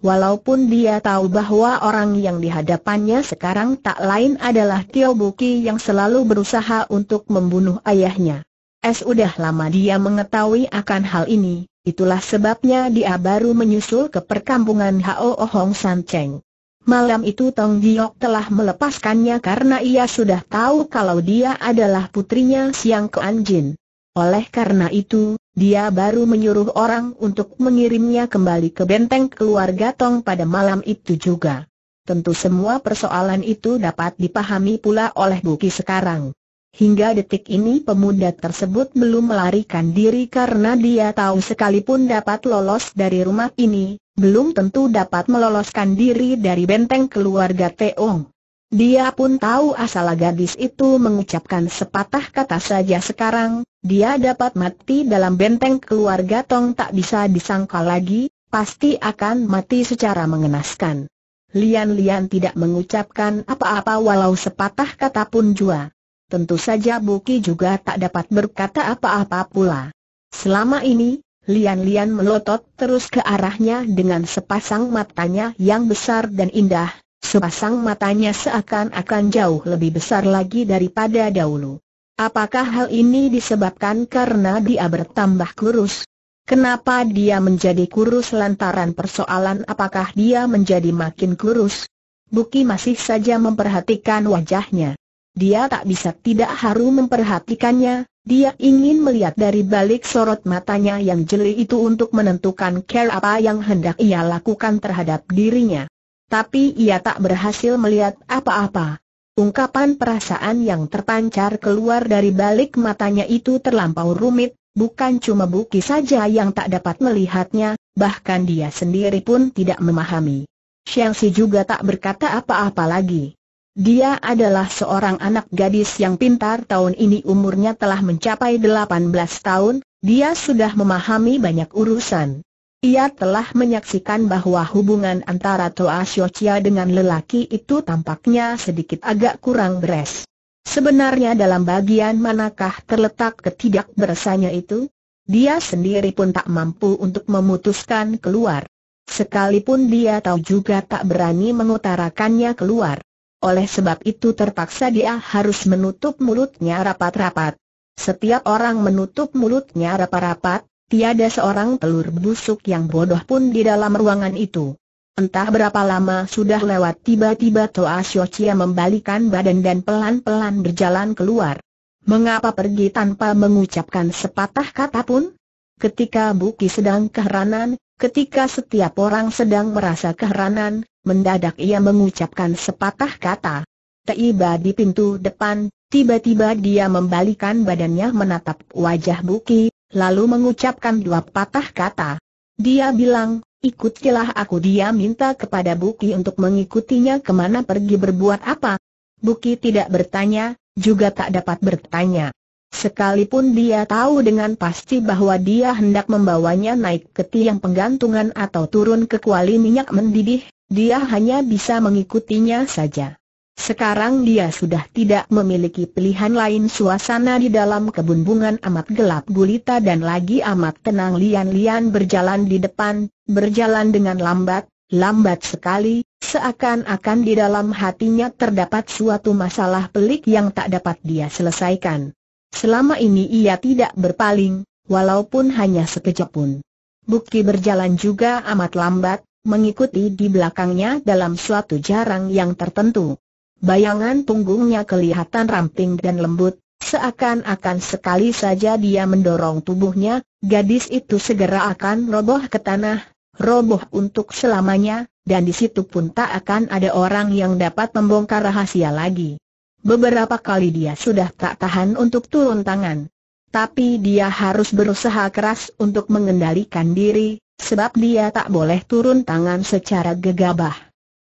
Walaupun dia tahu bahwa orang yang dihadapannya sekarang tak lain adalah Tio Buki yang selalu berusaha untuk membunuh ayahnya. Es sudah lama dia mengetahui akan hal ini, itulah sebabnya dia baru menyusul ke perkampungan Hao Hong San Cheng. Malam itu Tong Giok telah melepaskannya karena ia sudah tahu kalau dia adalah putrinya Siang Ke Jin. Oleh karena itu, dia baru menyuruh orang untuk mengirimnya kembali ke benteng keluarga Tong pada malam itu juga. Tentu semua persoalan itu dapat dipahami pula oleh Buki sekarang. Hingga detik ini pemuda tersebut belum melarikan diri karena dia tahu sekalipun dapat lolos dari rumah ini, belum tentu dapat meloloskan diri dari benteng keluarga Teong. Dia pun tahu asal gadis itu mengucapkan sepatah kata saja sekarang, dia dapat mati dalam benteng keluarga Tong tak bisa disangka lagi, pasti akan mati secara mengenaskan. Lian-lian tidak mengucapkan apa-apa walau sepatah kata pun jua. Tentu saja Buki juga tak dapat berkata apa-apa pula. Selama ini, Lian-Lian melotot terus ke arahnya dengan sepasang matanya yang besar dan indah, sepasang matanya seakan-akan jauh lebih besar lagi daripada dahulu. Apakah hal ini disebabkan karena dia bertambah kurus? Kenapa dia menjadi kurus lantaran persoalan apakah dia menjadi makin kurus? Buki masih saja memperhatikan wajahnya dia tak bisa tidak haru memperhatikannya, dia ingin melihat dari balik sorot matanya yang jeli itu untuk menentukan care apa yang hendak ia lakukan terhadap dirinya. Tapi ia tak berhasil melihat apa-apa. Ungkapan perasaan yang terpancar keluar dari balik matanya itu terlampau rumit, bukan cuma Buki saja yang tak dapat melihatnya, bahkan dia sendiri pun tidak memahami. Si juga tak berkata apa-apa lagi. Dia adalah seorang anak gadis yang pintar tahun ini umurnya telah mencapai 18 tahun, dia sudah memahami banyak urusan. Ia telah menyaksikan bahwa hubungan antara Toa Xiochia dengan lelaki itu tampaknya sedikit agak kurang beres. Sebenarnya dalam bagian manakah terletak ketidakberesannya itu? Dia sendiri pun tak mampu untuk memutuskan keluar. Sekalipun dia tahu juga tak berani mengutarakannya keluar. Oleh sebab itu terpaksa dia harus menutup mulutnya rapat-rapat. Setiap orang menutup mulutnya rapat-rapat, tiada seorang telur busuk yang bodoh pun di dalam ruangan itu. Entah berapa lama sudah lewat tiba-tiba Toa Siochia membalikan badan dan pelan-pelan berjalan keluar. Mengapa pergi tanpa mengucapkan sepatah kata pun? Ketika Buki sedang keheranan, ketika setiap orang sedang merasa keheranan, mendadak ia mengucapkan sepatah kata. Tiba di pintu depan, tiba-tiba dia membalikan badannya menatap wajah Buki, lalu mengucapkan dua patah kata. Dia bilang, ikutilah aku dia minta kepada Buki untuk mengikutinya kemana pergi berbuat apa. Buki tidak bertanya, juga tak dapat bertanya. Sekalipun dia tahu dengan pasti bahwa dia hendak membawanya naik ke tiang penggantungan atau turun ke kuali minyak mendidih, dia hanya bisa mengikutinya saja. Sekarang dia sudah tidak memiliki pilihan lain suasana di dalam kebun bunga amat gelap gulita dan lagi amat tenang lian-lian berjalan di depan, berjalan dengan lambat, lambat sekali, seakan-akan di dalam hatinya terdapat suatu masalah pelik yang tak dapat dia selesaikan. Selama ini ia tidak berpaling, walaupun hanya sekejap pun. Bukti berjalan juga amat lambat, mengikuti di belakangnya dalam suatu jarang yang tertentu. Bayangan punggungnya kelihatan ramping dan lembut, seakan-akan sekali saja dia mendorong tubuhnya, gadis itu segera akan roboh ke tanah, roboh untuk selamanya, dan di situ pun tak akan ada orang yang dapat membongkar rahasia lagi. Beberapa kali dia sudah tak tahan untuk turun tangan. Tapi dia harus berusaha keras untuk mengendalikan diri, sebab dia tak boleh turun tangan secara gegabah.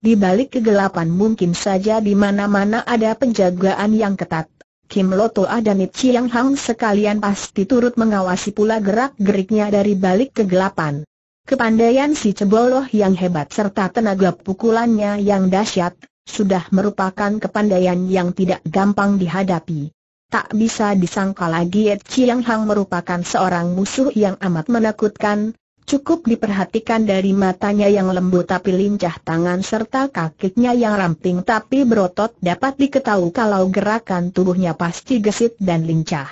Di balik kegelapan mungkin saja di mana-mana ada penjagaan yang ketat. Kim Loto dan Yang Hang sekalian pasti turut mengawasi pula gerak-geriknya dari balik kegelapan. Kepandaian si Ceboloh yang hebat serta tenaga pukulannya yang dahsyat, sudah merupakan kepandaian yang tidak gampang dihadapi. Tak bisa disangka lagi Ed Chiang Hang merupakan seorang musuh yang amat menakutkan, cukup diperhatikan dari matanya yang lembut tapi lincah tangan serta kakinya yang ramping tapi berotot dapat diketahui kalau gerakan tubuhnya pasti gesit dan lincah.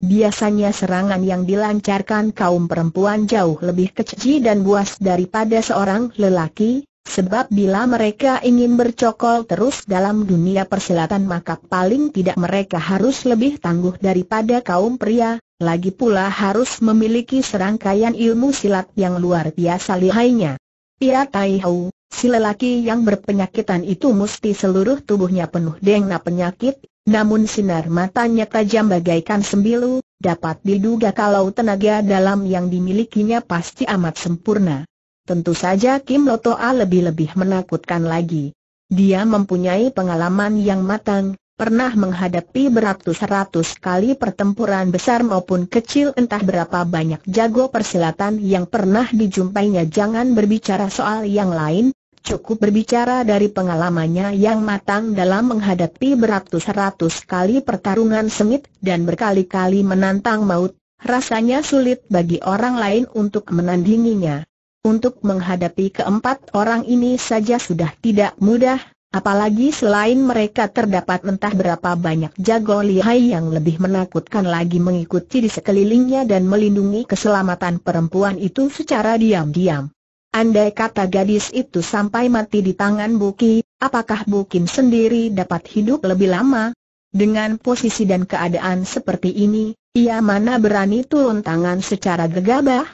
Biasanya serangan yang dilancarkan kaum perempuan jauh lebih kecil dan buas daripada seorang lelaki, Sebab bila mereka ingin bercokol terus dalam dunia persilatan maka paling tidak mereka harus lebih tangguh daripada kaum pria, lagi pula harus memiliki serangkaian ilmu silat yang luar biasa lihainya. Ia tahu, si lelaki yang berpenyakitan itu mesti seluruh tubuhnya penuh dengna penyakit, namun sinar matanya tajam bagaikan sembilu, dapat diduga kalau tenaga dalam yang dimilikinya pasti amat sempurna. Tentu saja Kim Lotoa lebih-lebih menakutkan lagi. Dia mempunyai pengalaman yang matang, pernah menghadapi beratus-ratus kali pertempuran besar maupun kecil entah berapa banyak jago persilatan yang pernah dijumpainya jangan berbicara soal yang lain, cukup berbicara dari pengalamannya yang matang dalam menghadapi beratus-ratus kali pertarungan sengit dan berkali-kali menantang maut, rasanya sulit bagi orang lain untuk menandinginya. Untuk menghadapi keempat orang ini saja sudah tidak mudah, apalagi selain mereka terdapat mentah berapa banyak jago lihai yang lebih menakutkan lagi mengikuti di sekelilingnya dan melindungi keselamatan perempuan itu secara diam-diam. Andai kata gadis itu sampai mati di tangan Buki, apakah Bukim sendiri dapat hidup lebih lama? Dengan posisi dan keadaan seperti ini, ia mana berani turun tangan secara gegabah?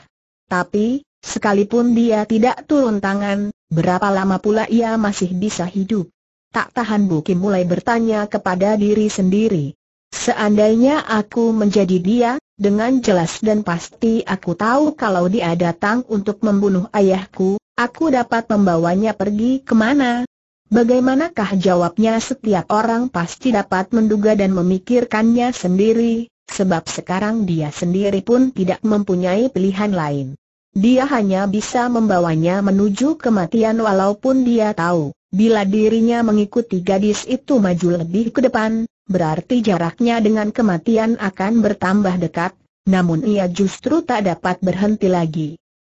Tapi, Sekalipun dia tidak turun tangan, berapa lama pula ia masih bisa hidup? Tak tahan Buki mulai bertanya kepada diri sendiri. Seandainya aku menjadi dia, dengan jelas dan pasti aku tahu kalau dia datang untuk membunuh ayahku, aku dapat membawanya pergi kemana. Bagaimanakah jawabnya setiap orang pasti dapat menduga dan memikirkannya sendiri, sebab sekarang dia sendiri pun tidak mempunyai pilihan lain. Dia hanya bisa membawanya menuju kematian walaupun dia tahu, bila dirinya mengikuti gadis itu maju lebih ke depan, berarti jaraknya dengan kematian akan bertambah dekat, namun ia justru tak dapat berhenti lagi.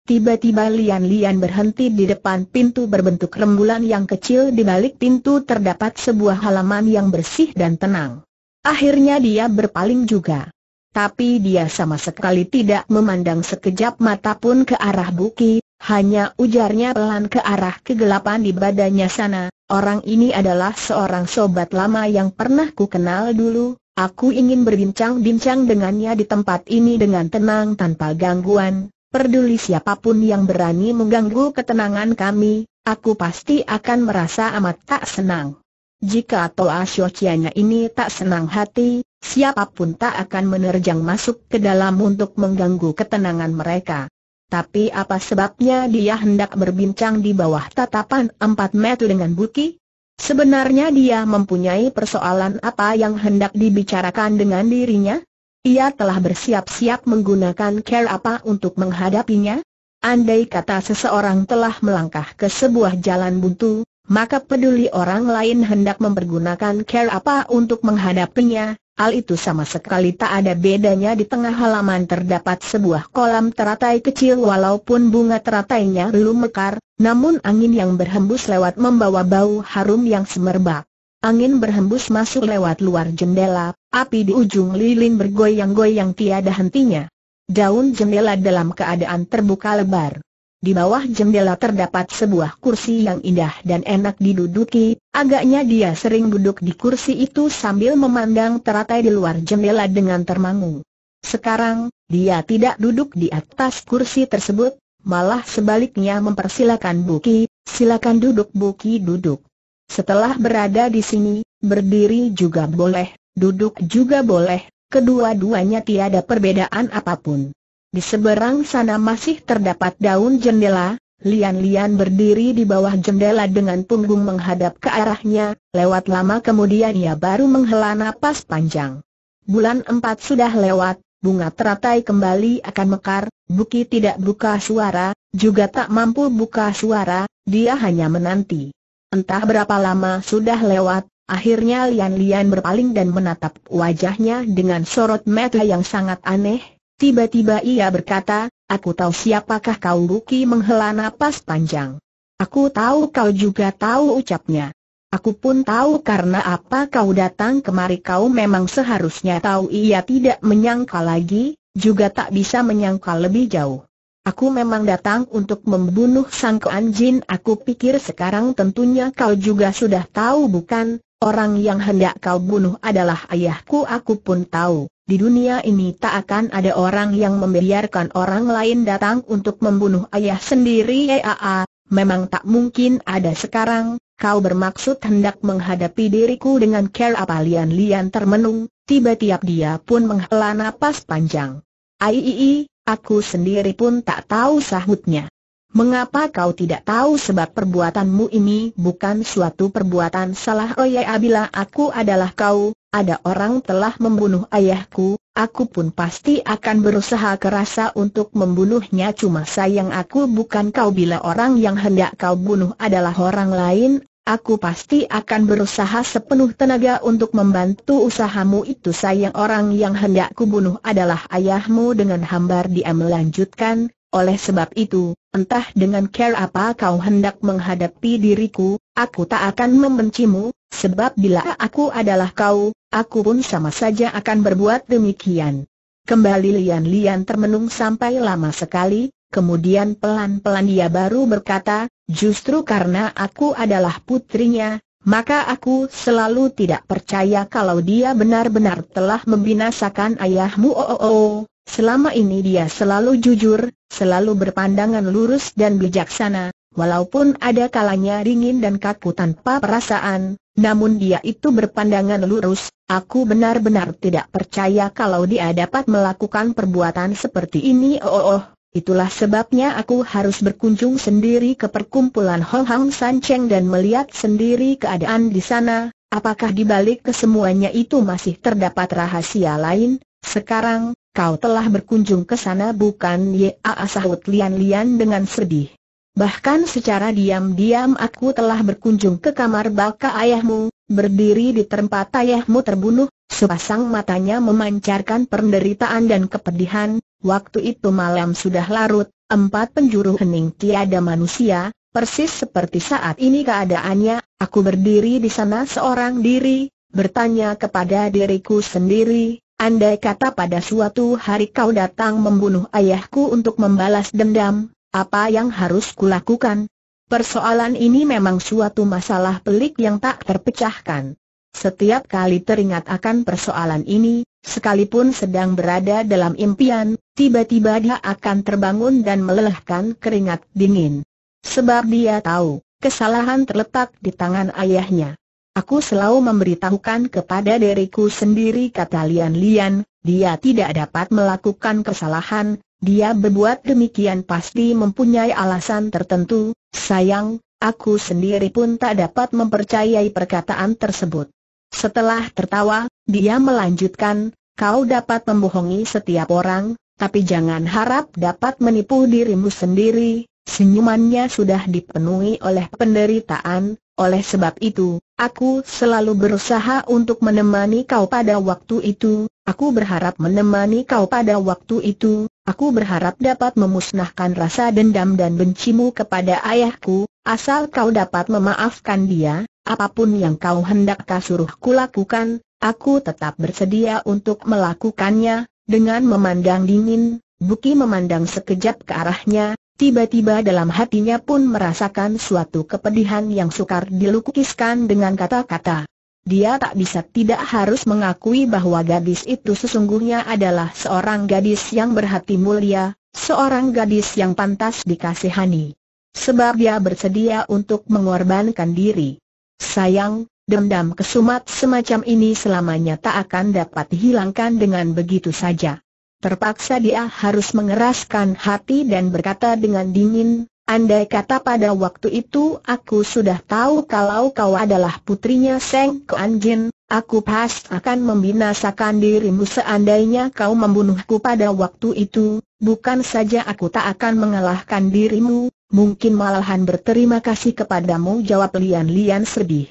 Tiba-tiba Lian-Lian berhenti di depan pintu berbentuk rembulan yang kecil di balik pintu terdapat sebuah halaman yang bersih dan tenang. Akhirnya dia berpaling juga tapi dia sama sekali tidak memandang sekejap mata pun ke arah Buki, hanya ujarnya pelan ke arah kegelapan di badannya sana, orang ini adalah seorang sobat lama yang pernah ku kenal dulu, aku ingin berbincang-bincang dengannya di tempat ini dengan tenang tanpa gangguan, peduli siapapun yang berani mengganggu ketenangan kami, aku pasti akan merasa amat tak senang. Jika Toa Shochianya ini tak senang hati, siapapun tak akan menerjang masuk ke dalam untuk mengganggu ketenangan mereka. Tapi apa sebabnya dia hendak berbincang di bawah tatapan empat meter dengan Buki? Sebenarnya dia mempunyai persoalan apa yang hendak dibicarakan dengan dirinya? Ia telah bersiap-siap menggunakan care apa untuk menghadapinya? Andai kata seseorang telah melangkah ke sebuah jalan buntu, maka peduli orang lain hendak mempergunakan care apa untuk menghadapinya, Hal itu sama sekali tak ada bedanya di tengah halaman terdapat sebuah kolam teratai kecil walaupun bunga teratainya belum mekar, namun angin yang berhembus lewat membawa bau harum yang semerbak. Angin berhembus masuk lewat luar jendela, api di ujung lilin bergoyang-goyang tiada hentinya. Daun jendela dalam keadaan terbuka lebar. Di bawah jendela terdapat sebuah kursi yang indah dan enak diduduki, agaknya dia sering duduk di kursi itu sambil memandang teratai di luar jendela dengan termangu. Sekarang, dia tidak duduk di atas kursi tersebut, malah sebaliknya mempersilakan Buki, silakan duduk Buki duduk. Setelah berada di sini, berdiri juga boleh, duduk juga boleh, kedua-duanya tiada perbedaan apapun. Di seberang sana masih terdapat daun jendela, Lian-Lian berdiri di bawah jendela dengan punggung menghadap ke arahnya, lewat lama kemudian ia baru menghela napas panjang. Bulan empat sudah lewat, bunga teratai kembali akan mekar, Buki tidak buka suara, juga tak mampu buka suara, dia hanya menanti. Entah berapa lama sudah lewat, akhirnya Lian-Lian berpaling dan menatap wajahnya dengan sorot mata yang sangat aneh, Tiba-tiba ia berkata, aku tahu siapakah kau Luki menghela napas panjang. Aku tahu kau juga tahu ucapnya. Aku pun tahu karena apa kau datang kemari kau memang seharusnya tahu ia tidak menyangka lagi, juga tak bisa menyangka lebih jauh. Aku memang datang untuk membunuh sang keanjin. aku pikir sekarang tentunya kau juga sudah tahu bukan, orang yang hendak kau bunuh adalah ayahku aku pun tahu. Di dunia ini tak akan ada orang yang membiarkan orang lain datang untuk membunuh ayah sendiri Eaa, memang tak mungkin ada sekarang, kau bermaksud hendak menghadapi diriku dengan care apa Lian Lian termenung, tiba-tiba dia pun menghela napas panjang. Aiii, aku sendiri pun tak tahu sahutnya. Mengapa kau tidak tahu sebab perbuatanmu ini bukan suatu perbuatan salah Oh ya bila aku adalah kau, ada orang telah membunuh ayahku, aku pun pasti akan berusaha kerasa untuk membunuhnya Cuma sayang aku bukan kau bila orang yang hendak kau bunuh adalah orang lain Aku pasti akan berusaha sepenuh tenaga untuk membantu usahamu itu sayang orang yang hendak kubunuh adalah ayahmu dengan hambar dia melanjutkan, oleh sebab itu, entah dengan care apa kau hendak menghadapi diriku, aku tak akan membencimu, sebab bila aku adalah kau, aku pun sama saja akan berbuat demikian. Kembali Lian-Lian termenung sampai lama sekali, kemudian pelan-pelan dia baru berkata, justru karena aku adalah putrinya, maka aku selalu tidak percaya kalau dia benar-benar telah membinasakan ayahmu oh, oh, oh. Selama ini dia selalu jujur, selalu berpandangan lurus dan bijaksana, walaupun ada kalanya ringin dan kaku tanpa perasaan, namun dia itu berpandangan lurus, aku benar-benar tidak percaya kalau dia dapat melakukan perbuatan seperti ini oh oh, oh. Itulah sebabnya aku harus berkunjung sendiri ke perkumpulan Hong Hang San Cheng dan melihat sendiri keadaan di sana, apakah di balik kesemuanya itu masih terdapat rahasia lain? Sekarang, kau telah berkunjung ke sana bukan? Ya sahut lian-lian dengan sedih. Bahkan secara diam-diam aku telah berkunjung ke kamar baka ayahmu, berdiri di tempat ayahmu terbunuh, sepasang matanya memancarkan penderitaan dan kepedihan, Waktu itu malam sudah larut, empat penjuru hening tiada manusia, persis seperti saat ini keadaannya, aku berdiri di sana seorang diri, bertanya kepada diriku sendiri, andai kata pada suatu hari kau datang membunuh ayahku untuk membalas dendam, apa yang harus kulakukan? Persoalan ini memang suatu masalah pelik yang tak terpecahkan. Setiap kali teringat akan persoalan ini, sekalipun sedang berada dalam impian, tiba-tiba dia akan terbangun dan melelahkan keringat dingin. Sebab dia tahu, kesalahan terletak di tangan ayahnya. Aku selalu memberitahukan kepada diriku sendiri kata Lian Lian, dia tidak dapat melakukan kesalahan, dia berbuat demikian pasti mempunyai alasan tertentu, sayang, aku sendiri pun tak dapat mempercayai perkataan tersebut. Setelah tertawa, dia melanjutkan, kau dapat membohongi setiap orang, tapi jangan harap dapat menipu dirimu sendiri, senyumannya sudah dipenuhi oleh penderitaan, oleh sebab itu, aku selalu berusaha untuk menemani kau pada waktu itu, aku berharap menemani kau pada waktu itu, aku berharap dapat memusnahkan rasa dendam dan bencimu kepada ayahku, asal kau dapat memaafkan dia, apapun yang kau hendak kasuruhku lakukan, aku tetap bersedia untuk melakukannya, dengan memandang dingin, Buki memandang sekejap ke arahnya, tiba-tiba dalam hatinya pun merasakan suatu kepedihan yang sukar dilukiskan dengan kata-kata. Dia tak bisa tidak harus mengakui bahwa gadis itu sesungguhnya adalah seorang gadis yang berhati mulia, seorang gadis yang pantas dikasihani. Sebab dia bersedia untuk mengorbankan diri. Sayang, dendam kesumat semacam ini selamanya tak akan dapat dihilangkan dengan begitu saja. Terpaksa dia harus mengeraskan hati dan berkata dengan dingin, andai kata pada waktu itu aku sudah tahu kalau kau adalah putrinya Seng Kuan aku pasti akan membinasakan dirimu seandainya kau membunuhku pada waktu itu, bukan saja aku tak akan mengalahkan dirimu, mungkin malahan berterima kasih kepadamu jawab Lian Lian sedih.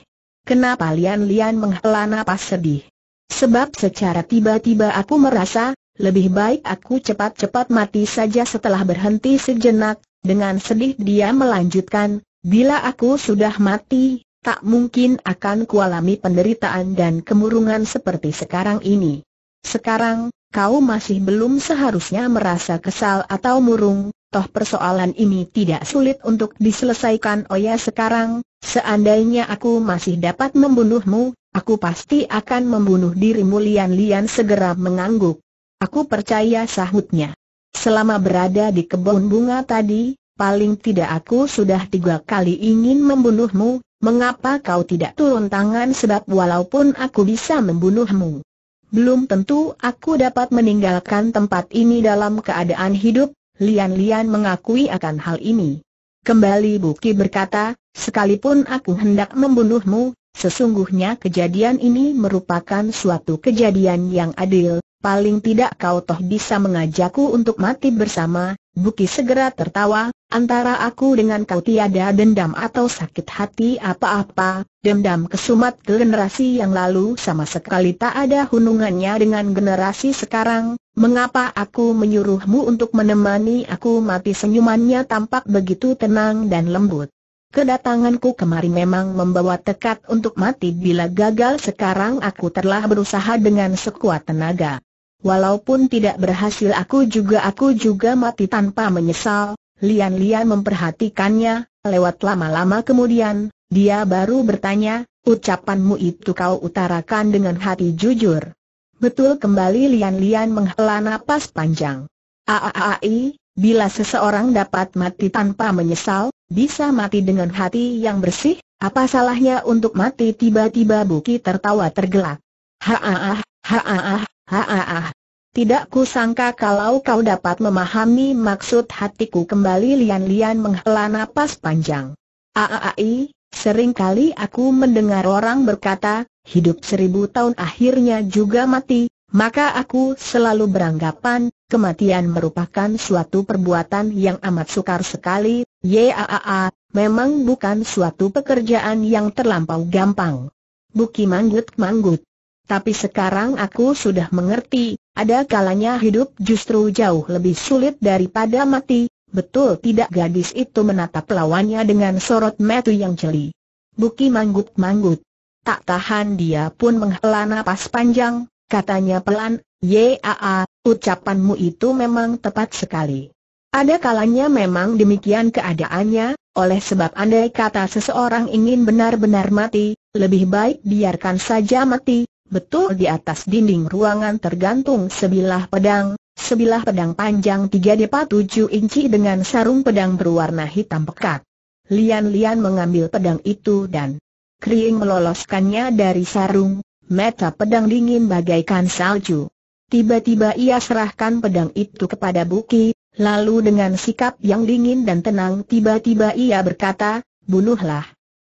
Kenapa Lian-Lian menghela napas sedih? Sebab secara tiba-tiba aku merasa, lebih baik aku cepat-cepat mati saja setelah berhenti sejenak, dengan sedih dia melanjutkan, bila aku sudah mati, tak mungkin akan kualami penderitaan dan kemurungan seperti sekarang ini. Sekarang, kau masih belum seharusnya merasa kesal atau murung, Toh persoalan ini tidak sulit untuk diselesaikan Oya oh sekarang, seandainya aku masih dapat membunuhmu, aku pasti akan membunuh dirimu Lian-Lian segera mengangguk. Aku percaya sahutnya. Selama berada di kebun bunga tadi, paling tidak aku sudah tiga kali ingin membunuhmu, mengapa kau tidak turun tangan sebab walaupun aku bisa membunuhmu. Belum tentu aku dapat meninggalkan tempat ini dalam keadaan hidup, Lian-lian mengakui akan hal ini. Kembali Buki berkata, sekalipun aku hendak membunuhmu, sesungguhnya kejadian ini merupakan suatu kejadian yang adil, paling tidak kau toh bisa mengajakku untuk mati bersama, Buki segera tertawa, antara aku dengan kau tiada dendam atau sakit hati apa-apa, dendam kesumat generasi yang lalu sama sekali tak ada hubungannya dengan generasi sekarang, Mengapa aku menyuruhmu untuk menemani aku mati senyumannya tampak begitu tenang dan lembut. Kedatanganku kemari memang membawa tekad untuk mati bila gagal sekarang aku telah berusaha dengan sekuat tenaga. Walaupun tidak berhasil aku juga aku juga mati tanpa menyesal, Lian-Lian memperhatikannya, lewat lama-lama kemudian, dia baru bertanya, ucapanmu itu kau utarakan dengan hati jujur. Betul kembali Lian-Lian menghela napas panjang. Aaai, bila seseorang dapat mati tanpa menyesal, bisa mati dengan hati yang bersih, apa salahnya untuk mati tiba-tiba Buki tertawa tergelak. Haaah, haaah, haaah. Tidak ku sangka kalau kau dapat memahami maksud hatiku kembali Lian-Lian menghela napas panjang. Aaai, seringkali aku mendengar orang berkata, hidup seribu tahun akhirnya juga mati, maka aku selalu beranggapan, kematian merupakan suatu perbuatan yang amat sukar sekali, yaaa, memang bukan suatu pekerjaan yang terlampau gampang. Buki manggut-manggut. Tapi sekarang aku sudah mengerti, ada kalanya hidup justru jauh lebih sulit daripada mati, betul tidak gadis itu menatap lawannya dengan sorot metu yang jeli. Buki manggut-manggut. Tak tahan dia pun menghela napas panjang, katanya pelan, Yaa, ucapanmu itu memang tepat sekali. Ada kalanya memang demikian keadaannya, oleh sebab andai kata seseorang ingin benar-benar mati, lebih baik biarkan saja mati, betul di atas dinding ruangan tergantung sebilah pedang, sebilah pedang panjang 3 depa 7 inci dengan sarung pedang berwarna hitam pekat. Lian-lian mengambil pedang itu dan Kering meloloskannya dari sarung, Meta pedang dingin bagaikan salju. Tiba-tiba ia serahkan pedang itu kepada Buki, lalu dengan sikap yang dingin dan tenang tiba-tiba ia berkata, bunuhlah.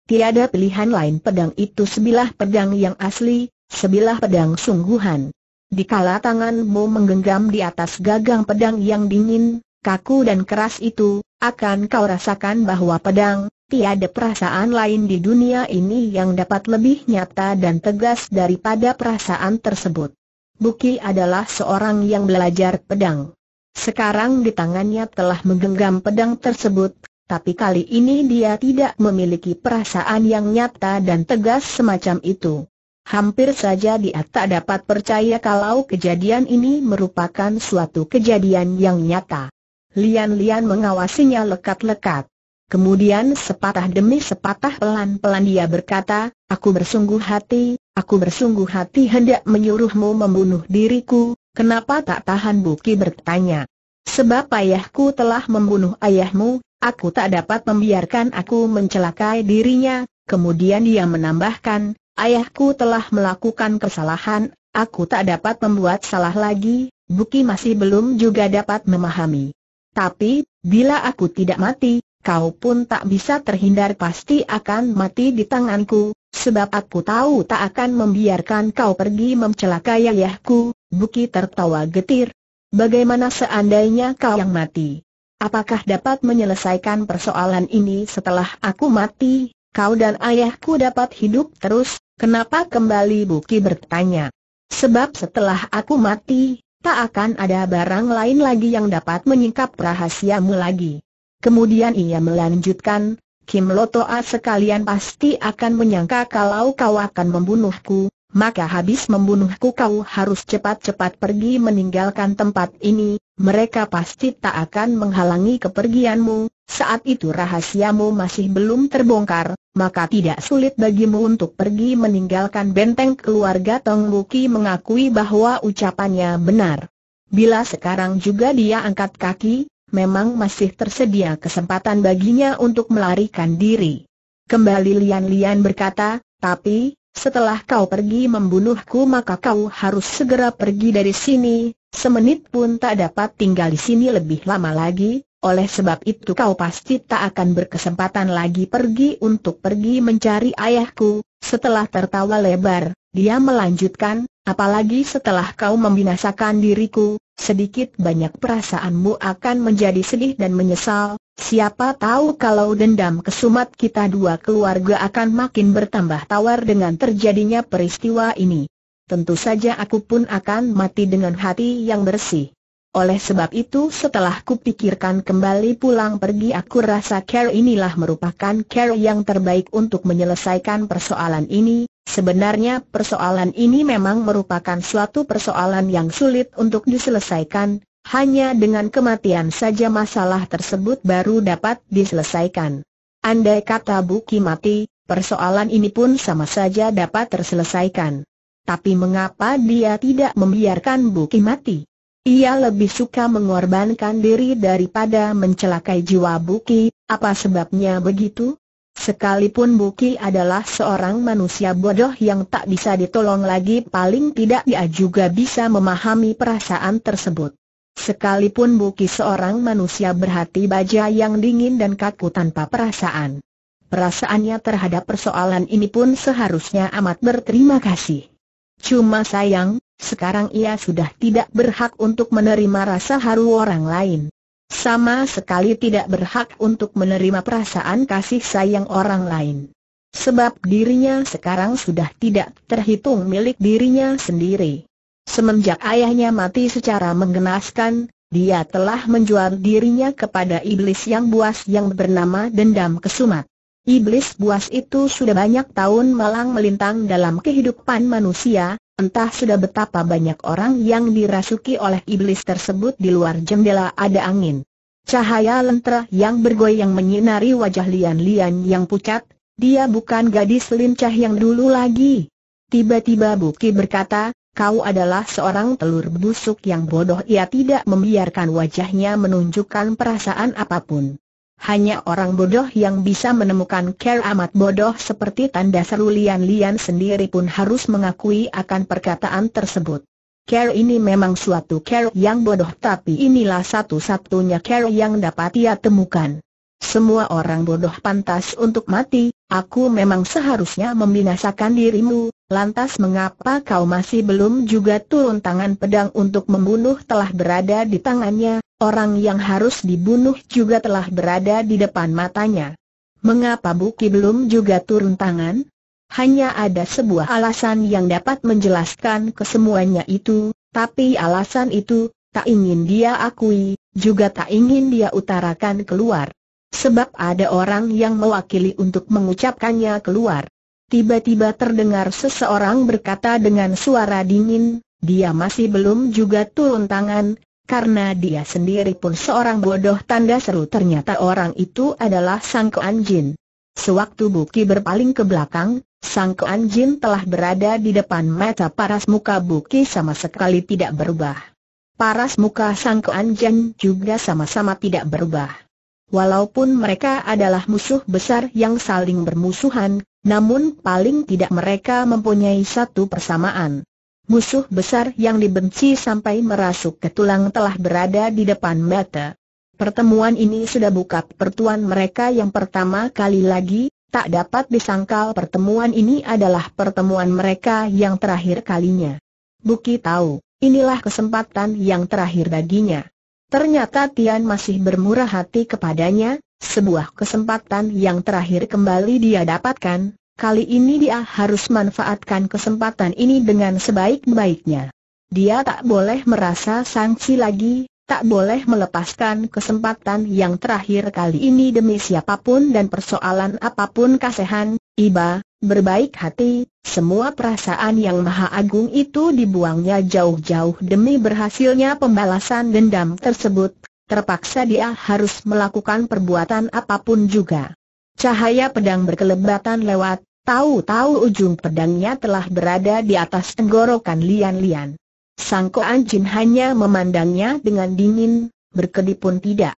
Tiada pilihan lain pedang itu sebilah pedang yang asli, sebilah pedang sungguhan. Dikala tanganmu menggenggam di atas gagang pedang yang dingin, kaku dan keras itu, akan kau rasakan bahwa pedang, Tiada perasaan lain di dunia ini yang dapat lebih nyata dan tegas daripada perasaan tersebut. Buki adalah seorang yang belajar pedang. Sekarang di tangannya telah menggenggam pedang tersebut, tapi kali ini dia tidak memiliki perasaan yang nyata dan tegas semacam itu. Hampir saja dia tak dapat percaya kalau kejadian ini merupakan suatu kejadian yang nyata. Lian-lian mengawasinya lekat-lekat. Kemudian sepatah demi sepatah pelan-pelan dia berkata, Aku bersungguh hati, aku bersungguh hati hendak menyuruhmu membunuh diriku, kenapa tak tahan Buki bertanya. Sebab ayahku telah membunuh ayahmu, aku tak dapat membiarkan aku mencelakai dirinya, kemudian dia menambahkan, Ayahku telah melakukan kesalahan, aku tak dapat membuat salah lagi, Buki masih belum juga dapat memahami. Tapi, bila aku tidak mati, kau pun tak bisa terhindar pasti akan mati di tanganku, sebab aku tahu tak akan membiarkan kau pergi mencelakai ayahku, Buki tertawa getir. Bagaimana seandainya kau yang mati? Apakah dapat menyelesaikan persoalan ini setelah aku mati? Kau dan ayahku dapat hidup terus, kenapa kembali Buki bertanya? Sebab setelah aku mati, tak akan ada barang lain lagi yang dapat menyingkap rahasiamu lagi. Kemudian ia melanjutkan, Kim Lotoa sekalian pasti akan menyangka kalau kau akan membunuhku, maka habis membunuhku kau harus cepat-cepat pergi meninggalkan tempat ini, mereka pasti tak akan menghalangi kepergianmu, saat itu rahasiamu masih belum terbongkar, maka tidak sulit bagimu untuk pergi meninggalkan benteng keluarga Tong Luki mengakui bahwa ucapannya benar. Bila sekarang juga dia angkat kaki, memang masih tersedia kesempatan baginya untuk melarikan diri. Kembali Lian-Lian berkata, tapi, setelah kau pergi membunuhku maka kau harus segera pergi dari sini, semenit pun tak dapat tinggal di sini lebih lama lagi, oleh sebab itu kau pasti tak akan berkesempatan lagi pergi untuk pergi mencari ayahku. Setelah tertawa lebar, dia melanjutkan, Apalagi setelah kau membinasakan diriku, sedikit banyak perasaanmu akan menjadi sedih dan menyesal, siapa tahu kalau dendam kesumat kita dua keluarga akan makin bertambah tawar dengan terjadinya peristiwa ini. Tentu saja aku pun akan mati dengan hati yang bersih. Oleh sebab itu setelah kupikirkan kembali pulang pergi aku rasa care inilah merupakan care yang terbaik untuk menyelesaikan persoalan ini. Sebenarnya persoalan ini memang merupakan suatu persoalan yang sulit untuk diselesaikan, hanya dengan kematian saja masalah tersebut baru dapat diselesaikan. Andai kata Buki mati, persoalan ini pun sama saja dapat terselesaikan. Tapi mengapa dia tidak membiarkan Buki mati? Ia lebih suka mengorbankan diri daripada mencelakai jiwa Buki, apa sebabnya begitu? Sekalipun Buki adalah seorang manusia bodoh yang tak bisa ditolong lagi paling tidak dia juga bisa memahami perasaan tersebut. Sekalipun Buki seorang manusia berhati baja yang dingin dan kaku tanpa perasaan. Perasaannya terhadap persoalan ini pun seharusnya amat berterima kasih. Cuma sayang, sekarang ia sudah tidak berhak untuk menerima rasa haru orang lain. Sama sekali tidak berhak untuk menerima perasaan kasih sayang orang lain. Sebab dirinya sekarang sudah tidak terhitung milik dirinya sendiri. Semenjak ayahnya mati secara mengenaskan, dia telah menjual dirinya kepada iblis yang buas yang bernama dendam kesumat. Iblis buas itu sudah banyak tahun malang melintang dalam kehidupan manusia, entah sudah betapa banyak orang yang dirasuki oleh iblis tersebut di luar jendela ada angin. Cahaya lentera yang bergoyang menyinari wajah Lian-Lian yang pucat, dia bukan gadis lincah yang dulu lagi. Tiba-tiba Buki berkata, kau adalah seorang telur busuk yang bodoh ia tidak membiarkan wajahnya menunjukkan perasaan apapun hanya orang bodoh yang bisa menemukan care amat bodoh seperti tanda seru Lian Lian sendiri pun harus mengakui akan perkataan tersebut. Care ini memang suatu care yang bodoh tapi inilah satu-satunya care yang dapat ia temukan. Semua orang bodoh pantas untuk mati, aku memang seharusnya membinasakan dirimu, lantas mengapa kau masih belum juga turun tangan pedang untuk membunuh telah berada di tangannya, orang yang harus dibunuh juga telah berada di depan matanya. Mengapa Buki belum juga turun tangan? Hanya ada sebuah alasan yang dapat menjelaskan kesemuanya itu, tapi alasan itu, tak ingin dia akui, juga tak ingin dia utarakan keluar. Sebab ada orang yang mewakili untuk mengucapkannya keluar. Tiba-tiba terdengar seseorang berkata dengan suara dingin, dia masih belum juga turun tangan, karena dia sendiri pun seorang bodoh tanda seru ternyata orang itu adalah Sang Kuan Jin. Sewaktu Buki berpaling ke belakang, Sang Kuan Jin telah berada di depan mata paras muka Buki sama sekali tidak berubah. Paras muka Sang Kuan Jin juga sama-sama tidak berubah. Walaupun mereka adalah musuh besar yang saling bermusuhan, namun paling tidak mereka mempunyai satu persamaan. Musuh besar yang dibenci sampai merasuk ke tulang telah berada di depan mata. Pertemuan ini sudah buka pertuan mereka yang pertama kali lagi, tak dapat disangkal pertemuan ini adalah pertemuan mereka yang terakhir kalinya. Buki tahu, inilah kesempatan yang terakhir baginya. Ternyata Tian masih bermurah hati kepadanya, sebuah kesempatan yang terakhir kembali dia dapatkan, kali ini dia harus manfaatkan kesempatan ini dengan sebaik-baiknya. Dia tak boleh merasa sanksi lagi, tak boleh melepaskan kesempatan yang terakhir kali ini demi siapapun dan persoalan apapun kasehan, Iba, Berbaik hati, semua perasaan yang maha agung itu dibuangnya jauh-jauh demi berhasilnya pembalasan dendam tersebut, terpaksa dia harus melakukan perbuatan apapun juga. Cahaya pedang berkelebatan lewat, tahu-tahu ujung pedangnya telah berada di atas tenggorokan Lian-Lian. Sangko Anjin hanya memandangnya dengan dingin, berkedip pun tidak.